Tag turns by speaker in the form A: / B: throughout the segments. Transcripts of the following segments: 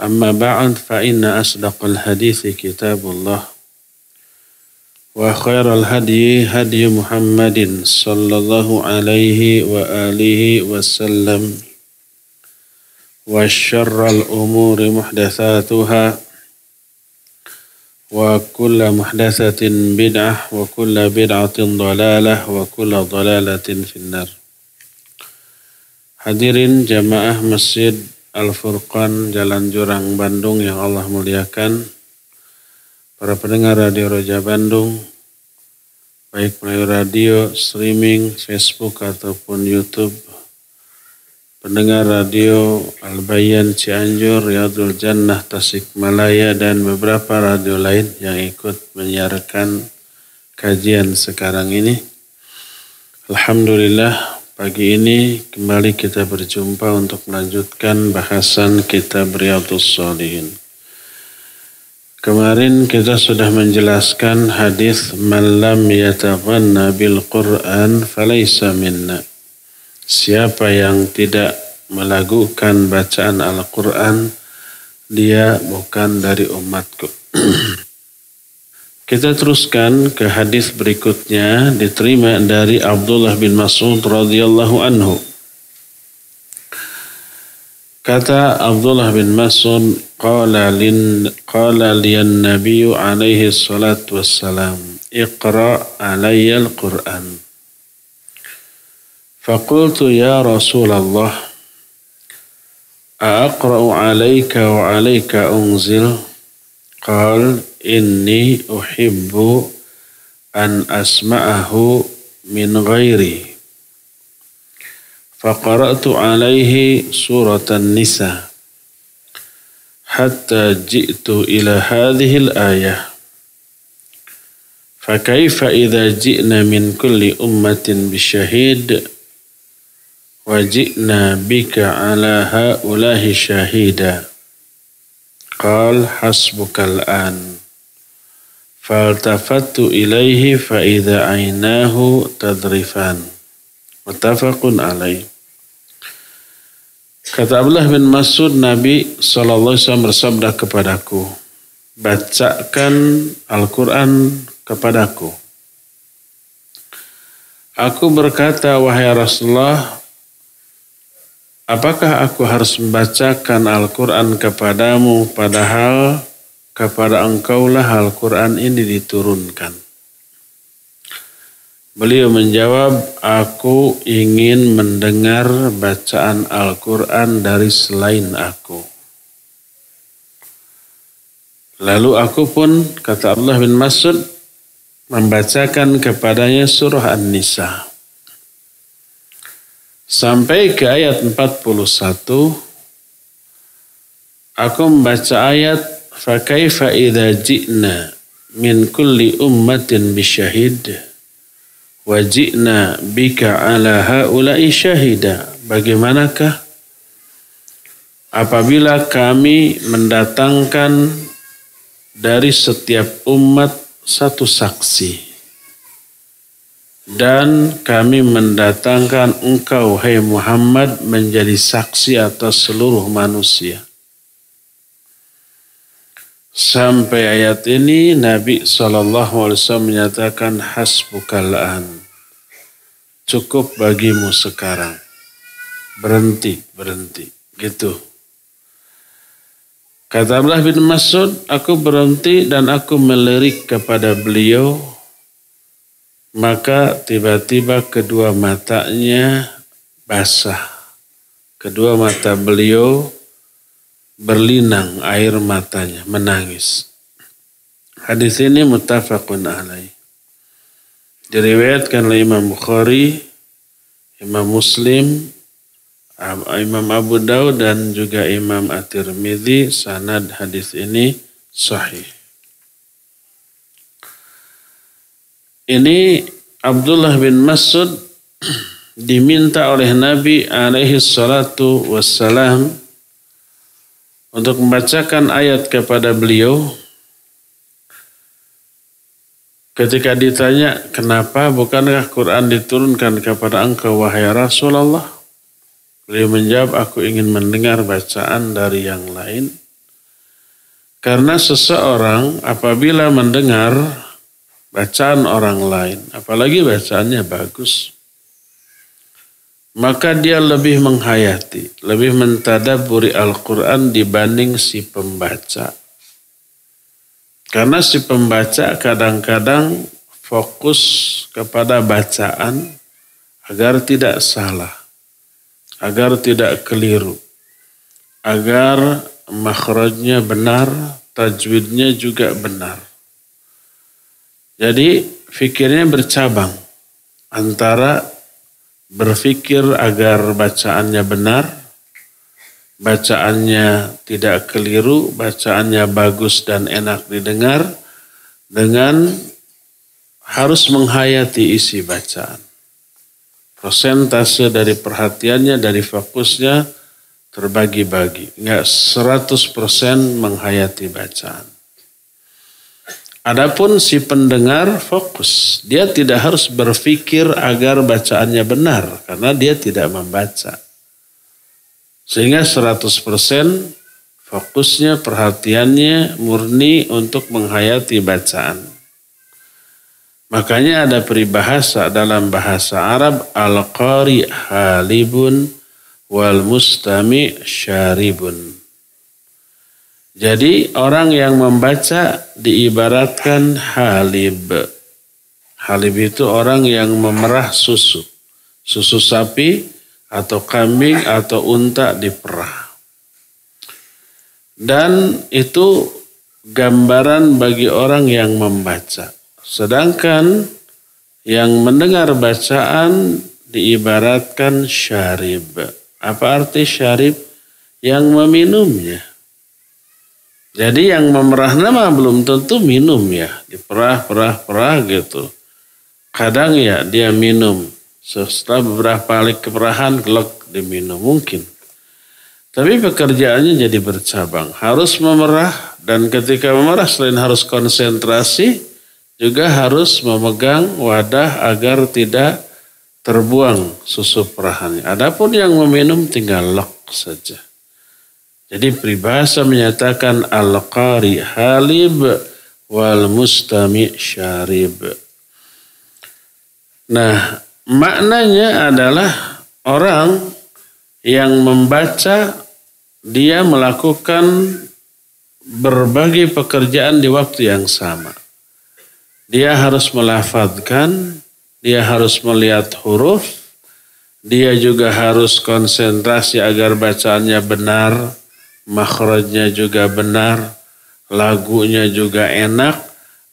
A: أما بعد فإن أصدق الحديث كتاب الله وخير الهدي هدي محمد صلى الله عليه وآله وسلم وشر الأمور محدثاتها وكل محدثة بدعة وكل بدعة ضلالة وكل ضلالة في النار Hadirin jamaah Masjid Al-Furqan Jalan Jurang Bandung yang Allah muliakan para pendengar Radio Roja Bandung baik melalui radio, streaming, Facebook ataupun YouTube pendengar radio Albayan Cianjur, Riyadul Jannah, Tasikmalaya dan beberapa radio lain yang ikut menyiarkan kajian sekarang ini Alhamdulillah Pagi ini kembali kita berjumpa untuk melanjutkan bahasan kita Riyadhus Shalihin. Kemarin kita sudah menjelaskan hadis man lam yataghanna bil Qur'an falaysa minna. Siapa yang tidak melakukan bacaan Al-Qur'an dia bukan dari umatku. Kita teruskan ke hadis berikutnya diterima dari Abdullah bin Mas'ud radhiyallahu anhu. Kata Abdullah bin Mas'ud qala lin qala liyan nabiyyu alaihi salatu wassalam iqra alayya al-Qur'an. فقلت يا رسول الله أأقرأ عليك وعليك أنزل قال inni uhibbu an asma'ahu min ghairi فقرأت عليه سورة النساء حتى جئت إلى هذه الآية فكيف إذا جئنا من كل أمة بشهيد وجئنا بك على هؤلاء شهيدا قال حسبك الآن Faltafattu ilaihi faida ainahu tadrifan. Muttafaqun alaih. Kata Abdullah bin Mas'ud Nabi Shallallahu Alaihi Wasallam bersabda kepadaku, bacakan Al-Quran kepadaku. Aku berkata, wahai Rasulullah, apakah aku harus membacakan Al-Quran kepadamu padahal kepada engkaulah Al-Quran ini diturunkan. Beliau menjawab, aku ingin mendengar bacaan Al-Quran dari selain aku. Lalu aku pun, kata Allah bin Masud, membacakan kepadanya surah An-Nisa. Sampai ke ayat 41, aku membaca ayat فكيف إذا جئنا من كل أمة بشهيد وَجِئْنَا بك على هؤلاء syahida bagaimanakah apabila kami mendatangkan dari setiap umat satu saksi dan kami mendatangkan engkau hai Muhammad menjadi saksi atas seluruh manusia Sampai ayat ini Nabi SAW menyatakan hasbukalan Cukup bagimu sekarang. Berhenti, berhenti. Gitu. Kata Abdullah bin Mas'ud, aku berhenti dan aku melirik kepada beliau. Maka tiba-tiba kedua matanya basah. Kedua mata beliau berlinang air matanya, menangis. Hadis ini mutafakun alaih. Diriwayatkan oleh Imam Bukhari, Imam Muslim, Imam Abu Daud dan juga Imam At-Tirmidzi sanad hadis ini sahih. Ini Abdullah bin Mas'ud diminta oleh Nabi alaihi salatu wassalam untuk membacakan ayat kepada beliau ketika ditanya kenapa bukankah Quran diturunkan kepada engkau wahai Rasulullah beliau menjawab aku ingin mendengar bacaan dari yang lain karena seseorang apabila mendengar bacaan orang lain apalagi bacaannya bagus maka dia lebih menghayati, lebih mentadaburi Al-Quran dibanding si pembaca. Karena si pembaca kadang-kadang fokus kepada bacaan agar tidak salah, agar tidak keliru, agar makhrajnya benar, tajwidnya juga benar. Jadi fikirnya bercabang antara berpikir agar bacaannya benar, bacaannya tidak keliru, bacaannya bagus dan enak didengar dengan harus menghayati isi bacaan. Prosentase dari perhatiannya, dari fokusnya terbagi-bagi. Enggak 100% menghayati bacaan. Adapun si pendengar fokus, dia tidak harus berpikir agar bacaannya benar karena dia tidak membaca. Sehingga 100% fokusnya perhatiannya murni untuk menghayati bacaan. Makanya ada peribahasa dalam bahasa Arab al-qari halibun wal mustami syaribun. Jadi orang yang membaca diibaratkan halib. Halib itu orang yang memerah susu. Susu sapi atau kambing atau unta diperah. Dan itu gambaran bagi orang yang membaca. Sedangkan yang mendengar bacaan diibaratkan syarib. Apa arti syarib? Yang meminumnya jadi yang memerah nama belum tentu minum ya. Diperah, perah, perah gitu. Kadang ya dia minum. Setelah beberapa kali keperahan gelok diminum mungkin. Tapi pekerjaannya jadi bercabang. Harus memerah dan ketika memerah selain harus konsentrasi juga harus memegang wadah agar tidak terbuang susu perahannya. Adapun yang meminum tinggal lok saja. Jadi peribahasa menyatakan al-qari halib wal mustami syarib. Nah, maknanya adalah orang yang membaca dia melakukan berbagai pekerjaan di waktu yang sama. Dia harus melafadkan, dia harus melihat huruf, dia juga harus konsentrasi agar bacaannya benar makhrajnya juga benar, lagunya juga enak,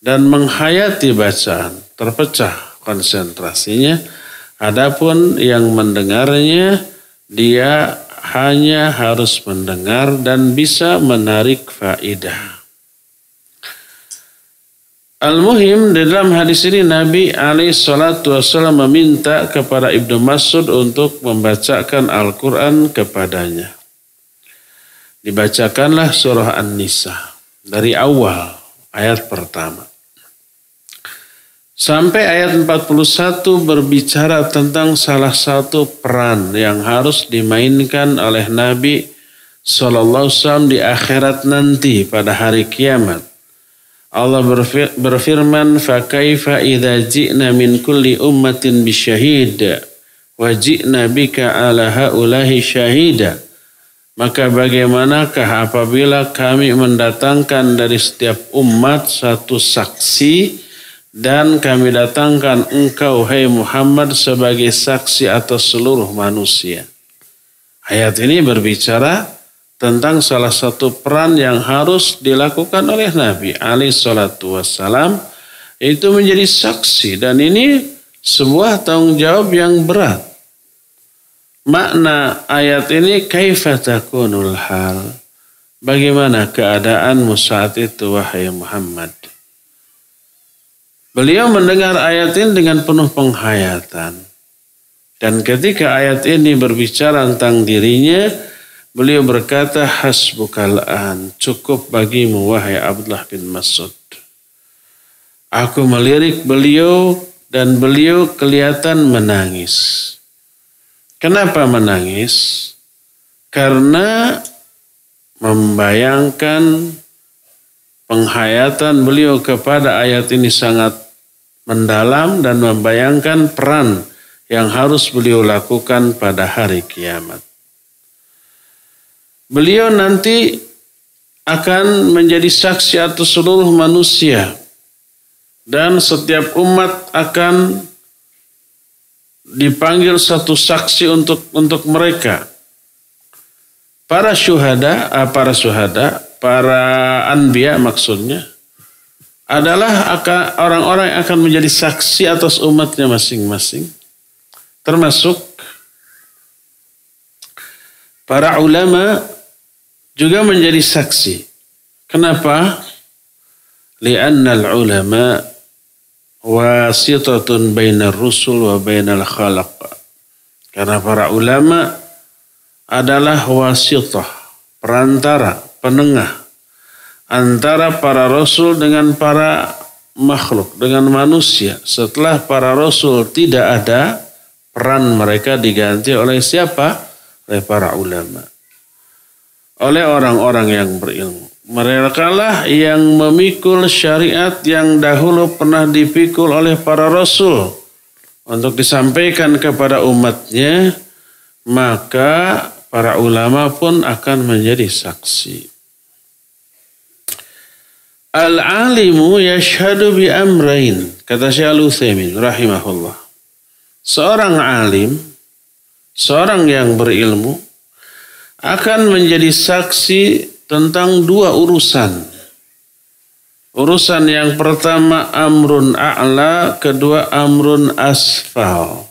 A: dan menghayati bacaan, terpecah konsentrasinya. Adapun yang mendengarnya, dia hanya harus mendengar dan bisa menarik faidah. Al-Muhim di dalam hadis ini Nabi Shallallahu Alaihi Wasallam meminta kepada Ibnu Mas'ud untuk membacakan Al-Quran kepadanya dibacakanlah surah An-Nisa dari awal ayat pertama. Sampai ayat 41 berbicara tentang salah satu peran yang harus dimainkan oleh Nabi Sallallahu Wasallam di akhirat nanti pada hari kiamat. Allah berfirman, فَكَيْفَ إِذَا جِئْنَا مِنْ كُلِّ أُمَّةٍ بِشَهِيدًا وَجِئْنَا بِكَ عَلَى شَهِيدًا maka bagaimanakah apabila kami mendatangkan dari setiap umat satu saksi dan kami datangkan engkau hai Muhammad sebagai saksi atas seluruh manusia. Ayat ini berbicara tentang salah satu peran yang harus dilakukan oleh Nabi Ali salatu wassalam itu menjadi saksi dan ini sebuah tanggung jawab yang berat makna ayat ini kaifatakunul hal bagaimana keadaanmu saat itu wahai Muhammad Beliau mendengar ayat ini dengan penuh penghayatan. Dan ketika ayat ini berbicara tentang dirinya, beliau berkata, hasbukal'an cukup bagimu wahai Abdullah bin Mas'ud. Aku melirik beliau dan beliau kelihatan menangis. Kenapa menangis? Karena membayangkan penghayatan beliau kepada ayat ini sangat mendalam dan membayangkan peran yang harus beliau lakukan pada hari kiamat. Beliau nanti akan menjadi saksi atas seluruh manusia dan setiap umat akan dipanggil satu saksi untuk untuk mereka. Para syuhada, ah, para syuhada, para anbiya maksudnya adalah orang-orang yang akan menjadi saksi atas umatnya masing-masing. Termasuk para ulama juga menjadi saksi. Kenapa? Li'anna al-ulama wasitatun bainar rusul wa bainal khalaq. Karena para ulama adalah wasitah, perantara, penengah antara para rasul dengan para makhluk, dengan manusia. Setelah para rasul tidak ada, peran mereka diganti oleh siapa? Oleh para ulama. Oleh orang-orang yang berilmu. Merekalah yang memikul syariat yang dahulu pernah dipikul oleh para rasul untuk disampaikan kepada umatnya, maka para ulama pun akan menjadi saksi. Al-alimu yashhadu bi amrain, kata Syekh al rahimahullah. Seorang alim, seorang yang berilmu akan menjadi saksi tentang dua urusan. Urusan yang pertama amrun a'la, kedua amrun asfal.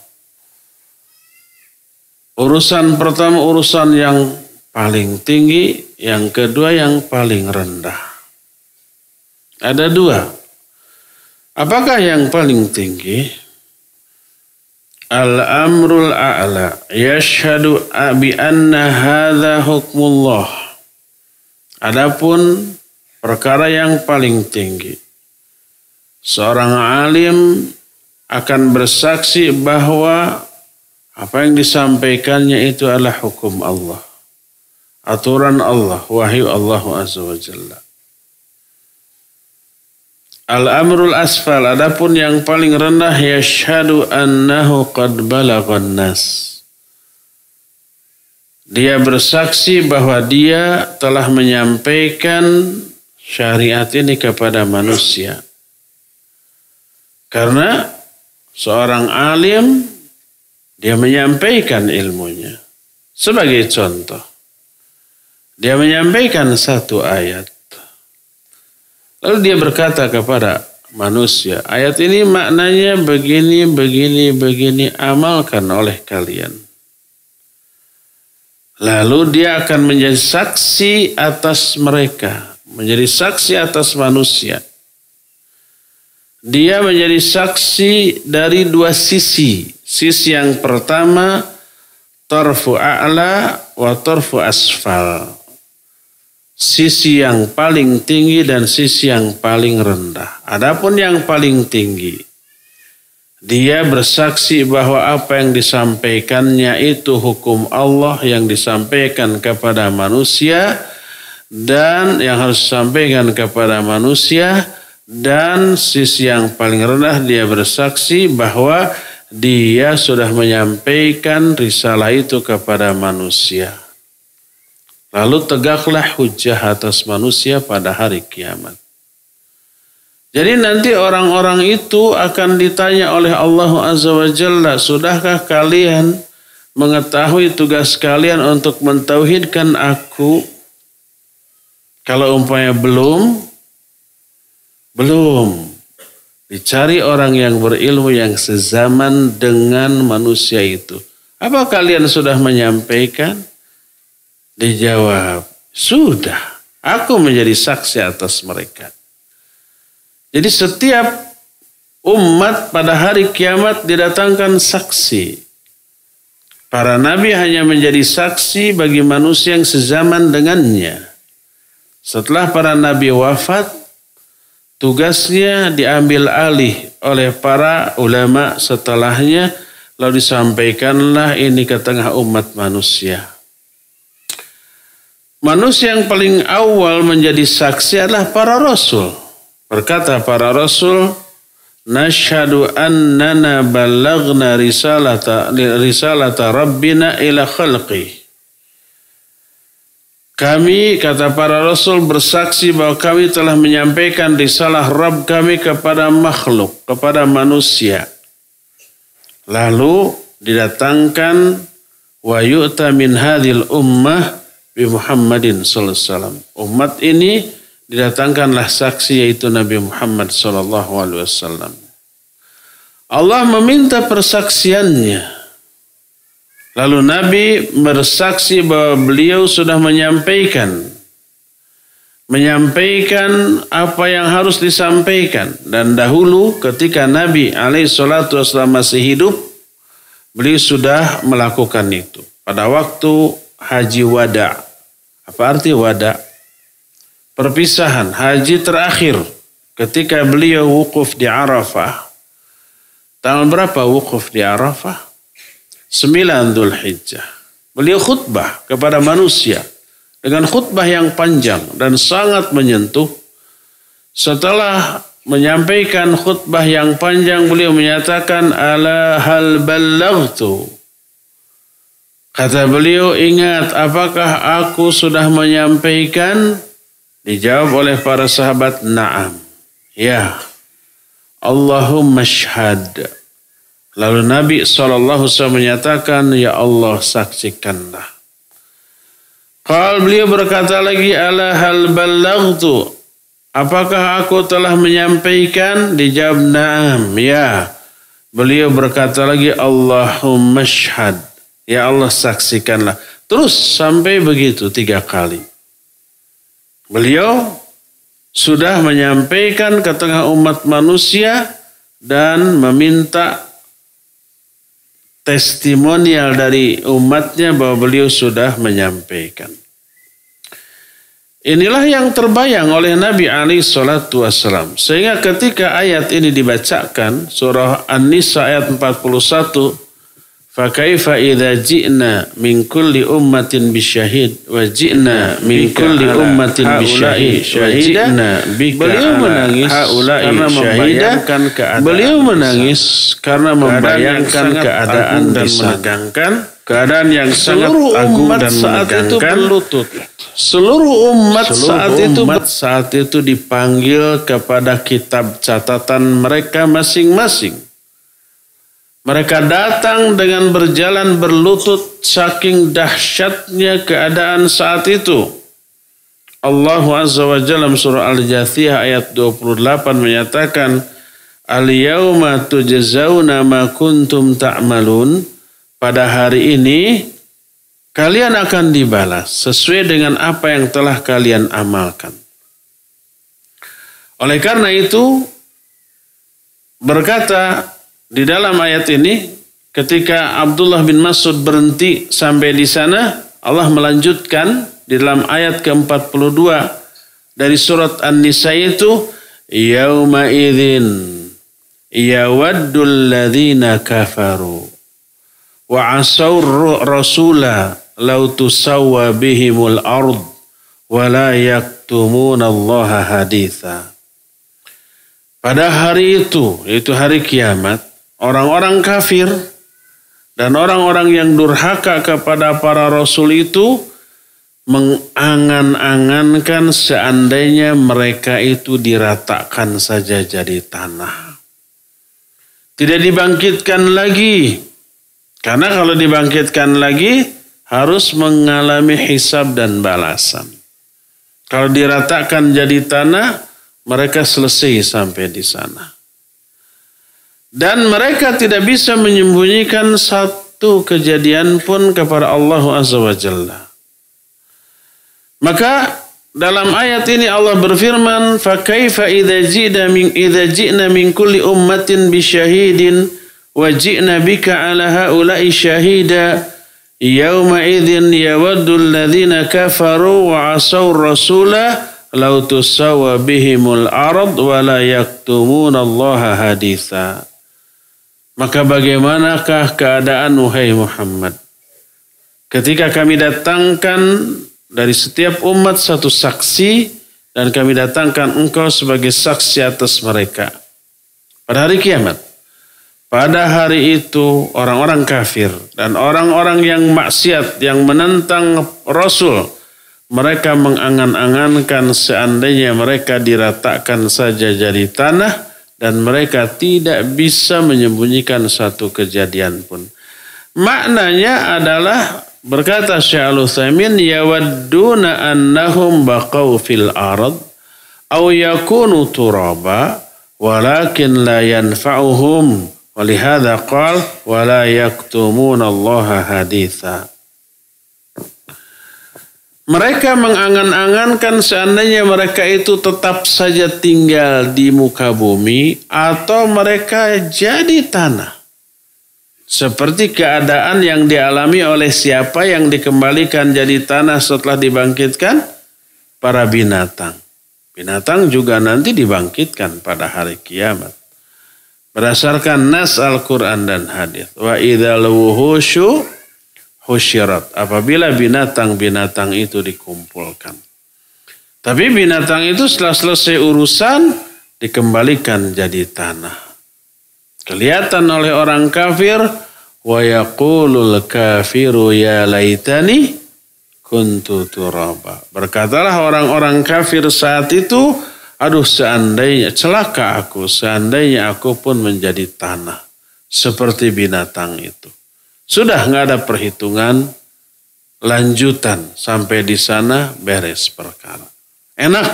A: Urusan pertama urusan yang paling tinggi, yang kedua yang paling rendah. Ada dua. Apakah yang paling tinggi? Al-amrul a'la yashhadu bi anna hadha hukmullah Adapun perkara yang paling tinggi, seorang alim akan bersaksi bahwa apa yang disampaikannya itu adalah hukum Allah. Aturan Allah, wahyu Allah Azza wa Jalla. Al-amrul asfal, adapun yang paling rendah, yashadu annahu qad balagun nas dia bersaksi bahwa dia telah menyampaikan syariat ini kepada manusia. Karena seorang alim dia menyampaikan ilmunya. Sebagai contoh, dia menyampaikan satu ayat. Lalu dia berkata kepada manusia, ayat ini maknanya begini, begini, begini, amalkan oleh kalian. Lalu dia akan menjadi saksi atas mereka, menjadi saksi atas manusia. Dia menjadi saksi dari dua sisi. Sisi yang pertama, torfu a'la wa torfu asfal. Sisi yang paling tinggi dan sisi yang paling rendah. Adapun yang paling tinggi, dia bersaksi bahwa apa yang disampaikannya itu hukum Allah yang disampaikan kepada manusia dan yang harus disampaikan kepada manusia dan sisi yang paling rendah dia bersaksi bahwa dia sudah menyampaikan risalah itu kepada manusia. Lalu tegaklah hujah atas manusia pada hari kiamat. Jadi nanti orang-orang itu akan ditanya oleh Allah Azza wa Jalla, sudahkah kalian mengetahui tugas kalian untuk mentauhidkan aku? Kalau umpamanya belum, belum. Dicari orang yang berilmu yang sezaman dengan manusia itu. Apa kalian sudah menyampaikan? Dijawab, sudah. Aku menjadi saksi atas mereka. Jadi setiap umat pada hari kiamat didatangkan saksi. Para nabi hanya menjadi saksi bagi manusia yang sezaman dengannya. Setelah para nabi wafat, tugasnya diambil alih oleh para ulama setelahnya, lalu disampaikanlah ini ke tengah umat manusia. Manusia yang paling awal menjadi saksi adalah para rasul. Berkata para rasul, "Nasyhadu annana ballagna risalata, risalata Rabbina ila khalqi. Kami, kata para Rasul, bersaksi bahwa kami telah menyampaikan risalah Rabb kami kepada makhluk, kepada manusia. Lalu didatangkan wa yu'ta min hadhil ummah bi Muhammadin sallallahu alaihi wasallam. Umat ini didatangkanlah saksi yaitu Nabi Muhammad SAW. Allah meminta persaksiannya. Lalu Nabi bersaksi bahwa beliau sudah menyampaikan menyampaikan apa yang harus disampaikan dan dahulu ketika Nabi alaihi masih hidup beliau sudah melakukan itu pada waktu haji wada. Apa arti wada? perpisahan haji terakhir ketika beliau wukuf di Arafah. Tahun berapa wukuf di Arafah? Sembilan Dhul Hijjah. Beliau khutbah kepada manusia dengan khutbah yang panjang dan sangat menyentuh. Setelah menyampaikan khutbah yang panjang beliau menyatakan ala hal balagtu. kata beliau ingat apakah aku sudah menyampaikan Dijawab oleh para sahabat, "Na'am." Ya. Allahumma syhad. Lalu Nabi SAW menyatakan, Ya Allah saksikanlah. Kal beliau berkata lagi, Ala hal balagtu. Apakah aku telah menyampaikan? Dijawab, Naam, ya. Beliau berkata lagi, Allahumma syhad. Ya Allah saksikanlah. Terus sampai begitu tiga kali. Beliau sudah menyampaikan ke tengah umat manusia dan meminta testimonial dari umatnya bahwa beliau sudah menyampaikan. Inilah yang terbayang oleh Nabi Ali Shallallahu Wasallam. Sehingga ketika ayat ini dibacakan, surah An-Nisa ayat 41, Fakaifa idza ji'na min kulli ummatin bisyahid wa ji'na min kulli ummatin bisyahid syahidna bika beliau menangis karena membayangkan keadaan beliau menangis karena membayangkan keadaan dan menegangkan keadaan yang sangat agung dan menegangkan seluruh umat seluruh saat itu umat saat itu dipanggil kepada kitab catatan mereka masing-masing mereka datang dengan berjalan berlutut saking dahsyatnya keadaan saat itu. Allah Azza wa Jalla surah Al-Jathiyah ayat 28 menyatakan Al-yawma tujazawna ma kuntum ta'malun pada hari ini kalian akan dibalas sesuai dengan apa yang telah kalian amalkan. Oleh karena itu berkata di dalam ayat ini, ketika Abdullah bin Mas'ud berhenti sampai di sana, Allah melanjutkan di dalam ayat ke-42 dari surat An-Nisa itu, Yauma idzin yawaddul ladzina kafaru wa asawru rasula law tusawwa bihimul ard wa la yaktumuna Allah haditha. Pada hari itu, itu hari kiamat, orang-orang kafir dan orang-orang yang durhaka kepada para rasul itu mengangan-angankan seandainya mereka itu diratakan saja jadi tanah. Tidak dibangkitkan lagi. Karena kalau dibangkitkan lagi harus mengalami hisab dan balasan. Kalau diratakan jadi tanah, mereka selesai sampai di sana. Dan mereka tidak bisa menyembunyikan satu kejadian pun kepada Allah Azza wa Jalla. Maka dalam ayat ini Allah berfirman, "Fakaifa idza ji'na min idza ji'na min kulli ummatin bi syahidin wa ji'na bika 'ala haula'i syahida yauma idzin yawaddu alladhina kafaru wa 'asaw بِهِمُ law tusawwa bihimul ard wa maka bagaimanakah keadaan wahai Muhammad? Ketika kami datangkan dari setiap umat satu saksi dan kami datangkan engkau sebagai saksi atas mereka. Pada hari kiamat. Pada hari itu orang-orang kafir dan orang-orang yang maksiat yang menentang Rasul mereka mengangan-angankan seandainya mereka diratakan saja jadi tanah dan mereka tidak bisa menyembunyikan satu kejadian pun. Maknanya adalah berkata Syekh Al-Utsaimin yawadduna annahum baqau fil ard aw yakunu turaba walakin la yanfa'uhum walihada qal wala yaktumuna Allah haditha mereka mengangan-angankan seandainya mereka itu tetap saja tinggal di muka bumi atau mereka jadi tanah. Seperti keadaan yang dialami oleh siapa yang dikembalikan jadi tanah setelah dibangkitkan? Para binatang. Binatang juga nanti dibangkitkan pada hari kiamat. Berdasarkan nas Al-Quran dan hadis. Wa idhal wuhushu husyirat. Apabila binatang-binatang itu dikumpulkan. Tapi binatang itu setelah selesai urusan dikembalikan jadi tanah. Kelihatan oleh orang kafir wa yakulul kafiru ya laytani kuntu turaba. Berkatalah orang-orang kafir saat itu, aduh seandainya celaka aku, seandainya aku pun menjadi tanah seperti binatang itu. Sudah nggak ada perhitungan lanjutan sampai di sana beres perkara. Enak.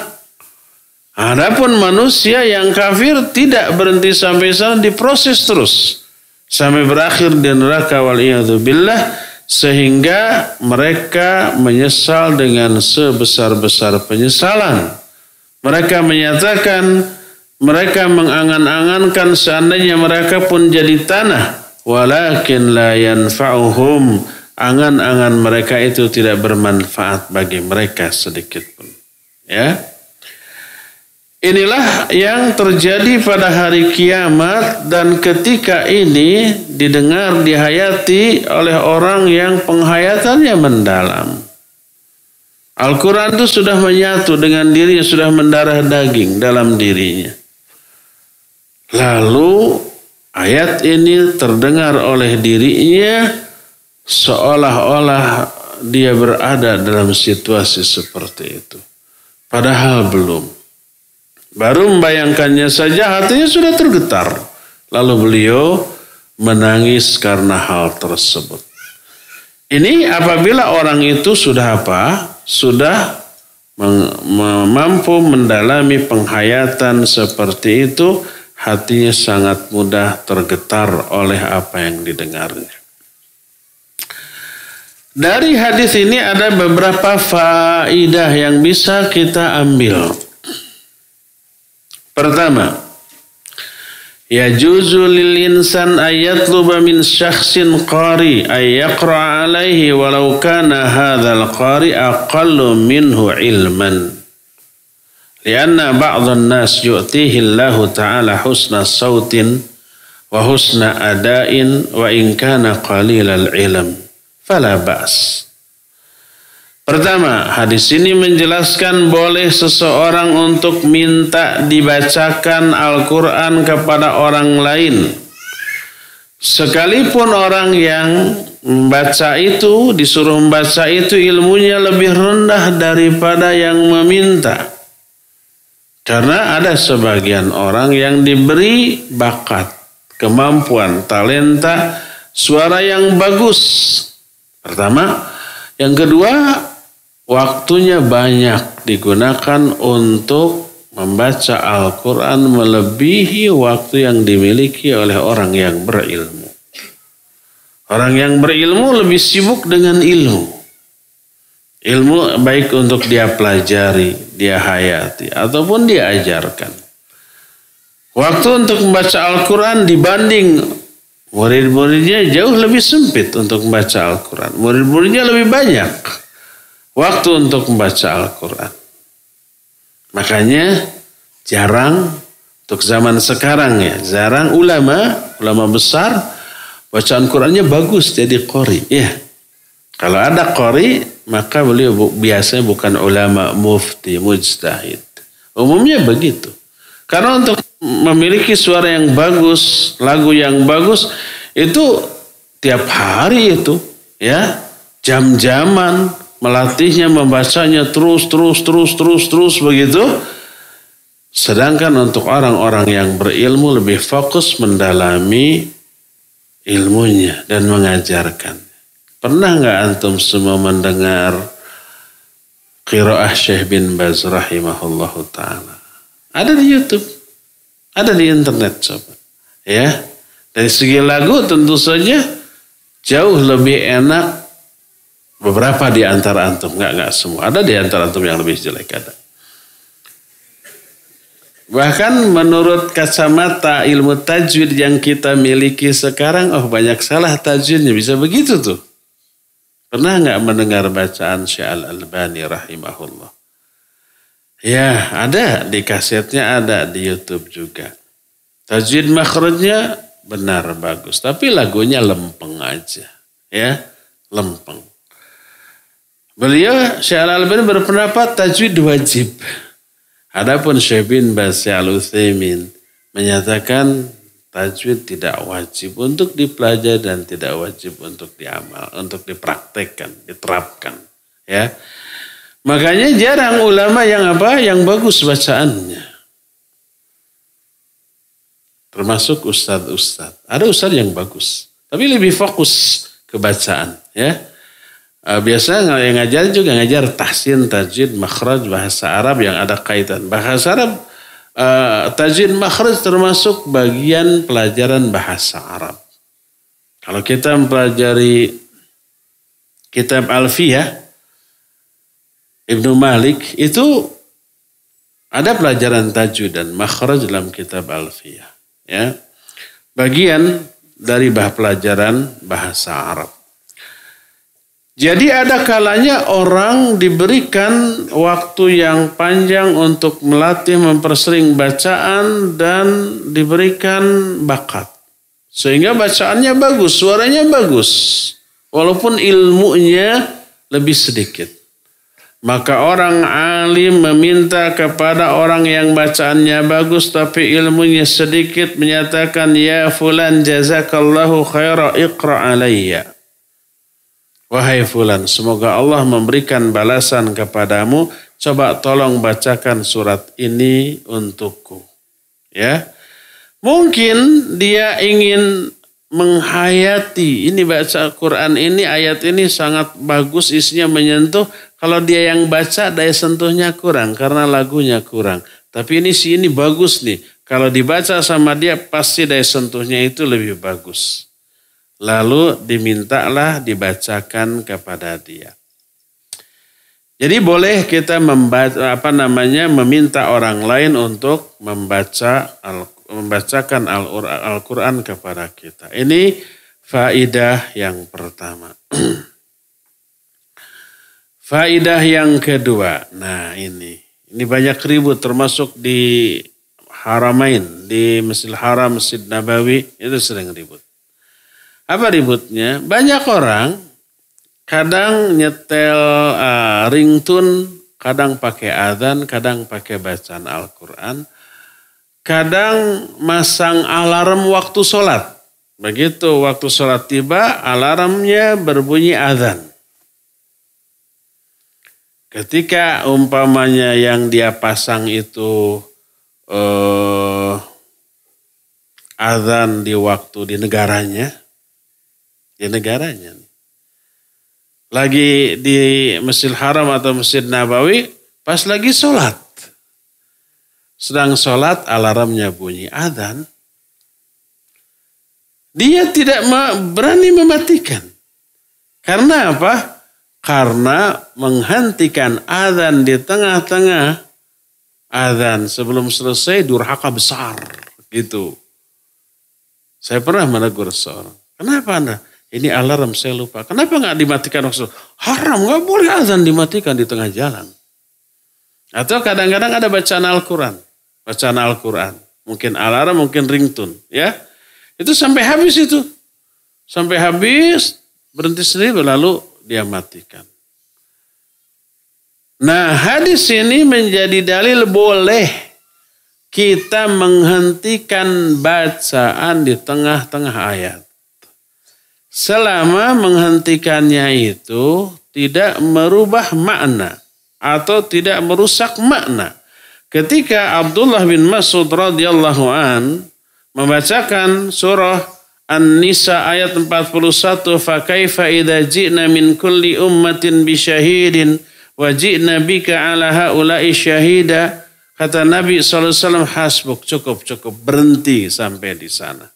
A: Adapun manusia yang kafir tidak berhenti sampai sana diproses terus sampai berakhir di neraka billah sehingga mereka menyesal dengan sebesar-besar penyesalan. Mereka menyatakan mereka mengangan-angankan seandainya mereka pun jadi tanah walakin la yanfa'uhum angan-angan mereka itu tidak bermanfaat bagi mereka sedikit pun ya Inilah yang terjadi pada hari kiamat dan ketika ini didengar dihayati oleh orang yang penghayatannya mendalam. Al-Quran itu sudah menyatu dengan dirinya, sudah mendarah daging dalam dirinya. Lalu Ayat ini terdengar oleh dirinya seolah-olah dia berada dalam situasi seperti itu. Padahal belum. Baru membayangkannya saja hatinya sudah tergetar. Lalu beliau menangis karena hal tersebut. Ini apabila orang itu sudah apa? Sudah mampu mendalami penghayatan seperti itu Hatinya sangat mudah tergetar oleh apa yang didengarnya. Dari hadis ini ada beberapa faidah yang bisa kita ambil. Pertama, Ya juzu lil insan luba min syakhsin qari ayyaqra alaihi walau kana hadzal qari aqallu minhu ilman. Lianna ba'dhan nas yu'tihi Allahu ta'ala husna sautin wa husna ada'in wa in kana qalilal ilm fala ba's. Pertama, hadis ini menjelaskan boleh seseorang untuk minta dibacakan Al-Quran kepada orang lain. Sekalipun orang yang membaca itu, disuruh membaca itu ilmunya lebih rendah daripada yang meminta. Karena ada sebagian orang yang diberi bakat, kemampuan, talenta, suara yang bagus. Pertama, yang kedua, waktunya banyak digunakan untuk membaca Al-Quran melebihi waktu yang dimiliki oleh orang yang berilmu. Orang yang berilmu lebih sibuk dengan ilmu ilmu baik untuk dia pelajari, dia hayati, ataupun dia ajarkan. Waktu untuk membaca Al-Quran dibanding murid-muridnya jauh lebih sempit untuk membaca Al-Quran. Murid-muridnya lebih banyak waktu untuk membaca Al-Quran. Makanya jarang untuk zaman sekarang ya, jarang ulama, ulama besar bacaan Qurannya bagus jadi qori. Ya, kalau ada qari, maka beliau bu, biasanya bukan ulama mufti, mujtahid. Umumnya begitu. Karena untuk memiliki suara yang bagus, lagu yang bagus, itu tiap hari itu ya jam-jaman melatihnya membacanya terus terus terus terus terus begitu sedangkan untuk orang-orang yang berilmu lebih fokus mendalami ilmunya dan mengajarkan Pernah nggak antum semua mendengar Qiraah Syekh bin Baz rahimahullahu ta'ala? Ada di Youtube. Ada di internet coba. Ya. Dari segi lagu tentu saja jauh lebih enak beberapa di antara antum. Nggak, nggak semua. Ada di antara antum yang lebih jelek ada. Bahkan menurut kacamata ilmu tajwid yang kita miliki sekarang, oh banyak salah tajwidnya bisa begitu tuh. Pernah nggak mendengar bacaan Syekh Al-Albani rahimahullah? Ya, ada di kasetnya ada di YouTube juga. Tajwid makhrajnya benar bagus, tapi lagunya lempeng aja, ya, lempeng. Beliau Syekh Al-Albani berpendapat tajwid wajib. Adapun Syekh bin Basyalu al menyatakan tajwid tidak wajib untuk dipelajari dan tidak wajib untuk diamal, untuk dipraktekkan, diterapkan, ya. Makanya jarang ulama yang apa yang bagus bacaannya. Termasuk ustadz-ustadz. Ada ustadz yang bagus, tapi lebih fokus ke bacaan, ya. Eh, biasanya yang ngajar juga ngajar tahsin, tajwid, makhraj, bahasa Arab yang ada kaitan. Bahasa Arab Tajin eh, tajwid makhraj termasuk bagian pelajaran bahasa Arab. Kalau kita mempelajari kitab Alfiyah Ibnu Malik itu ada pelajaran tajwid dan makhraj dalam kitab Alfiyah, ya. Bagian dari bah pelajaran bahasa Arab. Jadi ada kalanya orang diberikan waktu yang panjang untuk melatih mempersering bacaan dan diberikan bakat. Sehingga bacaannya bagus, suaranya bagus. Walaupun ilmunya lebih sedikit. Maka orang alim meminta kepada orang yang bacaannya bagus tapi ilmunya sedikit menyatakan ya fulan jazakallahu khaira iqra alayya. Wahai Fulan, semoga Allah memberikan balasan kepadamu. Coba tolong bacakan surat ini untukku. Ya, mungkin dia ingin menghayati ini baca Quran ini ayat ini sangat bagus isinya menyentuh kalau dia yang baca daya sentuhnya kurang karena lagunya kurang tapi ini si ini bagus nih kalau dibaca sama dia pasti daya sentuhnya itu lebih bagus Lalu dimintalah dibacakan kepada dia. Jadi boleh kita membaca apa namanya meminta orang lain untuk membaca al, membacakan Al-Qur'an kepada kita. Ini faidah yang pertama. faidah yang kedua. Nah, ini. Ini banyak ribut termasuk di Haramain, di Masjidil Haram, Masjid Nabawi itu sering ribut. Apa ributnya? Banyak orang kadang nyetel uh, ringtone, kadang pakai adzan, kadang pakai bacaan Al-Qur'an, kadang masang alarm waktu sholat. Begitu waktu sholat tiba, alarmnya berbunyi adzan. Ketika umpamanya yang dia pasang itu eh, azan di waktu di negaranya, Ya negaranya. Lagi di Masjid Haram atau Masjid Nabawi, pas lagi sholat. Sedang sholat alarmnya bunyi adhan. Dia tidak berani mematikan. Karena apa? Karena menghentikan adhan di tengah-tengah adhan sebelum selesai durhaka besar gitu. Saya pernah menegur seorang. Kenapa Anda? Ini alarm saya lupa. Kenapa nggak dimatikan waktu Haram, nggak boleh azan dimatikan di tengah jalan. Atau kadang-kadang ada bacaan Al-Quran. Bacaan Al-Quran. Mungkin alarm, mungkin ringtone. Ya, Itu sampai habis itu. Sampai habis, berhenti sendiri lalu dia matikan. Nah hadis ini menjadi dalil boleh kita menghentikan bacaan di tengah-tengah ayat. Selama menghentikannya itu tidak merubah makna atau tidak merusak makna. Ketika Abdullah bin Mas'ud radhiyallahu an membacakan surah An-Nisa ayat 41 fa kaifa idza ji'na min kulli ummatin bi syahidin wa ji'na bika ala haula'i syahida Kata Nabi wasallam hasbuk, cukup, cukup, berhenti sampai di sana.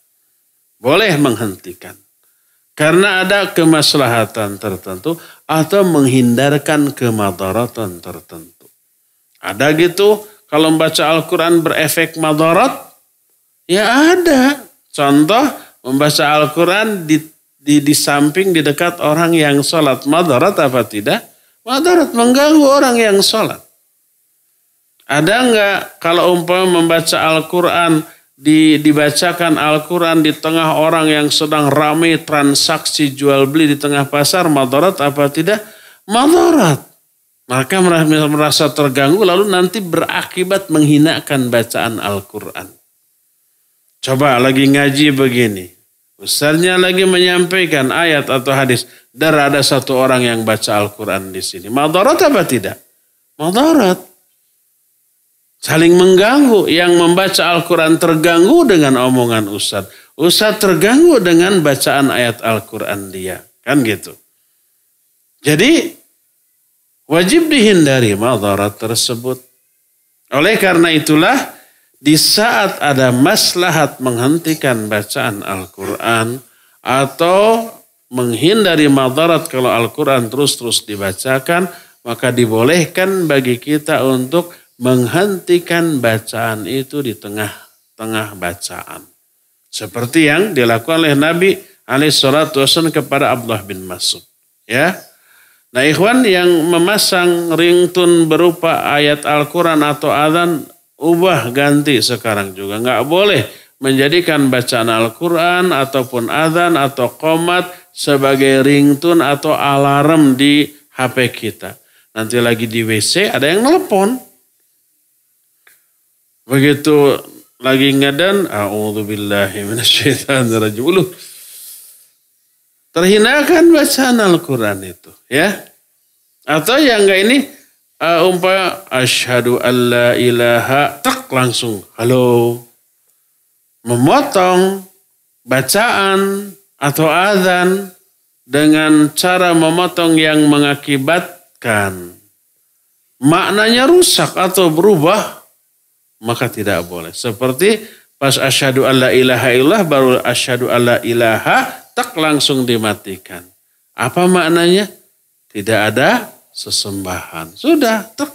A: Boleh menghentikan. Karena ada kemaslahatan tertentu atau menghindarkan kemadaratan tertentu. Ada gitu kalau membaca Al-Quran berefek madarat? Ya ada. Contoh membaca Al-Quran di, di, di samping di dekat orang yang sholat madarat apa tidak? Madarat mengganggu orang yang sholat. Ada enggak kalau umpama membaca Al-Quran di, dibacakan Al-Quran di tengah orang yang sedang ramai transaksi jual beli di tengah pasar, madarat apa tidak? Madarat. Maka merasa terganggu lalu nanti berakibat menghinakan bacaan Al-Quran. Coba lagi ngaji begini. Ustaznya lagi menyampaikan ayat atau hadis. Dan ada satu orang yang baca Al-Quran di sini. Madarat apa tidak? Madarat saling mengganggu. Yang membaca Al-Quran terganggu dengan omongan Ustadz. Ustadz terganggu dengan bacaan ayat Al-Quran dia. Kan gitu. Jadi wajib dihindari madarat tersebut. Oleh karena itulah di saat ada maslahat menghentikan bacaan Al-Quran atau menghindari madarat kalau Al-Quran terus-terus dibacakan, maka dibolehkan bagi kita untuk menghentikan bacaan itu di tengah-tengah bacaan. Seperti yang dilakukan oleh Nabi alaih salatu wasallam kepada Abdullah bin Mas'ud. Ya. Nah ikhwan yang memasang ringtone berupa ayat Al-Quran atau adhan, ubah ganti sekarang juga. Nggak boleh menjadikan bacaan Al-Quran ataupun adhan atau komat sebagai ringtone atau alarm di HP kita. Nanti lagi di WC ada yang nelpon. Begitu lagi ngadan, a'udzubillahi Terhinakan bacaan Al-Quran itu. Ya. Atau yang enggak ini, uh, umpama asyhadu alla ilaha tak langsung halo memotong bacaan atau azan dengan cara memotong yang mengakibatkan maknanya rusak atau berubah maka tidak boleh. Seperti pas asyhadu alla ilaha illah baru asyhadu alla ilaha tak langsung dimatikan. Apa maknanya? Tidak ada sesembahan. Sudah, tak.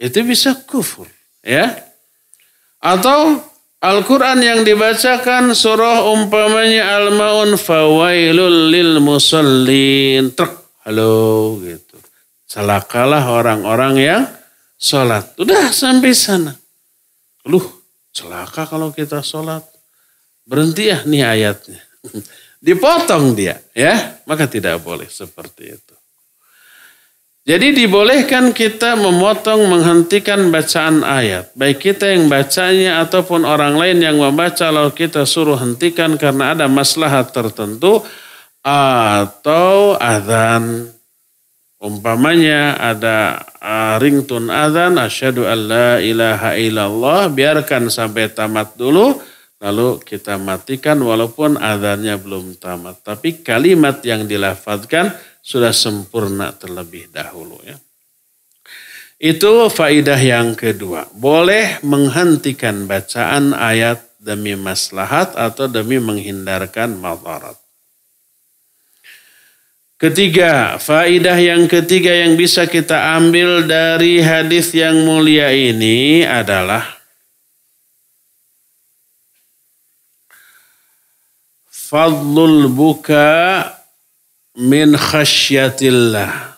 A: Itu bisa kufur, ya. Atau Al-Quran yang dibacakan surah umpamanya Al-Ma'un fawailul lil musallin. Truk, halo gitu. Celakalah orang-orang yang sholat. sudah sampai sana. Luh, celaka kalau kita sholat. Berhenti ya nih ayatnya. Dipotong dia, ya. Maka tidak boleh seperti itu. Jadi dibolehkan kita memotong, menghentikan bacaan ayat. Baik kita yang bacanya ataupun orang lain yang membaca kalau kita suruh hentikan karena ada maslahat tertentu atau azan Umpamanya ada uh, ringtone azan asyhadu alla ilaha illallah biarkan sampai tamat dulu lalu kita matikan walaupun azannya belum tamat tapi kalimat yang dilafadzkan sudah sempurna terlebih dahulu ya. Itu faidah yang kedua. Boleh menghentikan bacaan ayat demi maslahat atau demi menghindarkan madarat. Ketiga, faidah yang ketiga yang bisa kita ambil dari hadis yang mulia ini adalah fadlul buka min khasyatillah.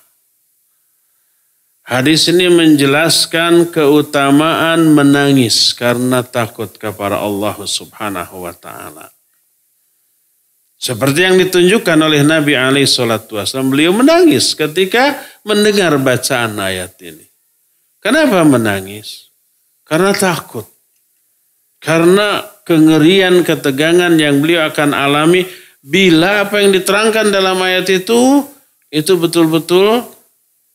A: Hadis ini menjelaskan keutamaan menangis karena takut kepada Allah Subhanahu wa taala. Seperti yang ditunjukkan oleh Nabi Ali alaihi wasallam, beliau menangis ketika mendengar bacaan ayat ini. Kenapa menangis? Karena takut. Karena kengerian, ketegangan yang beliau akan alami bila apa yang diterangkan dalam ayat itu itu betul-betul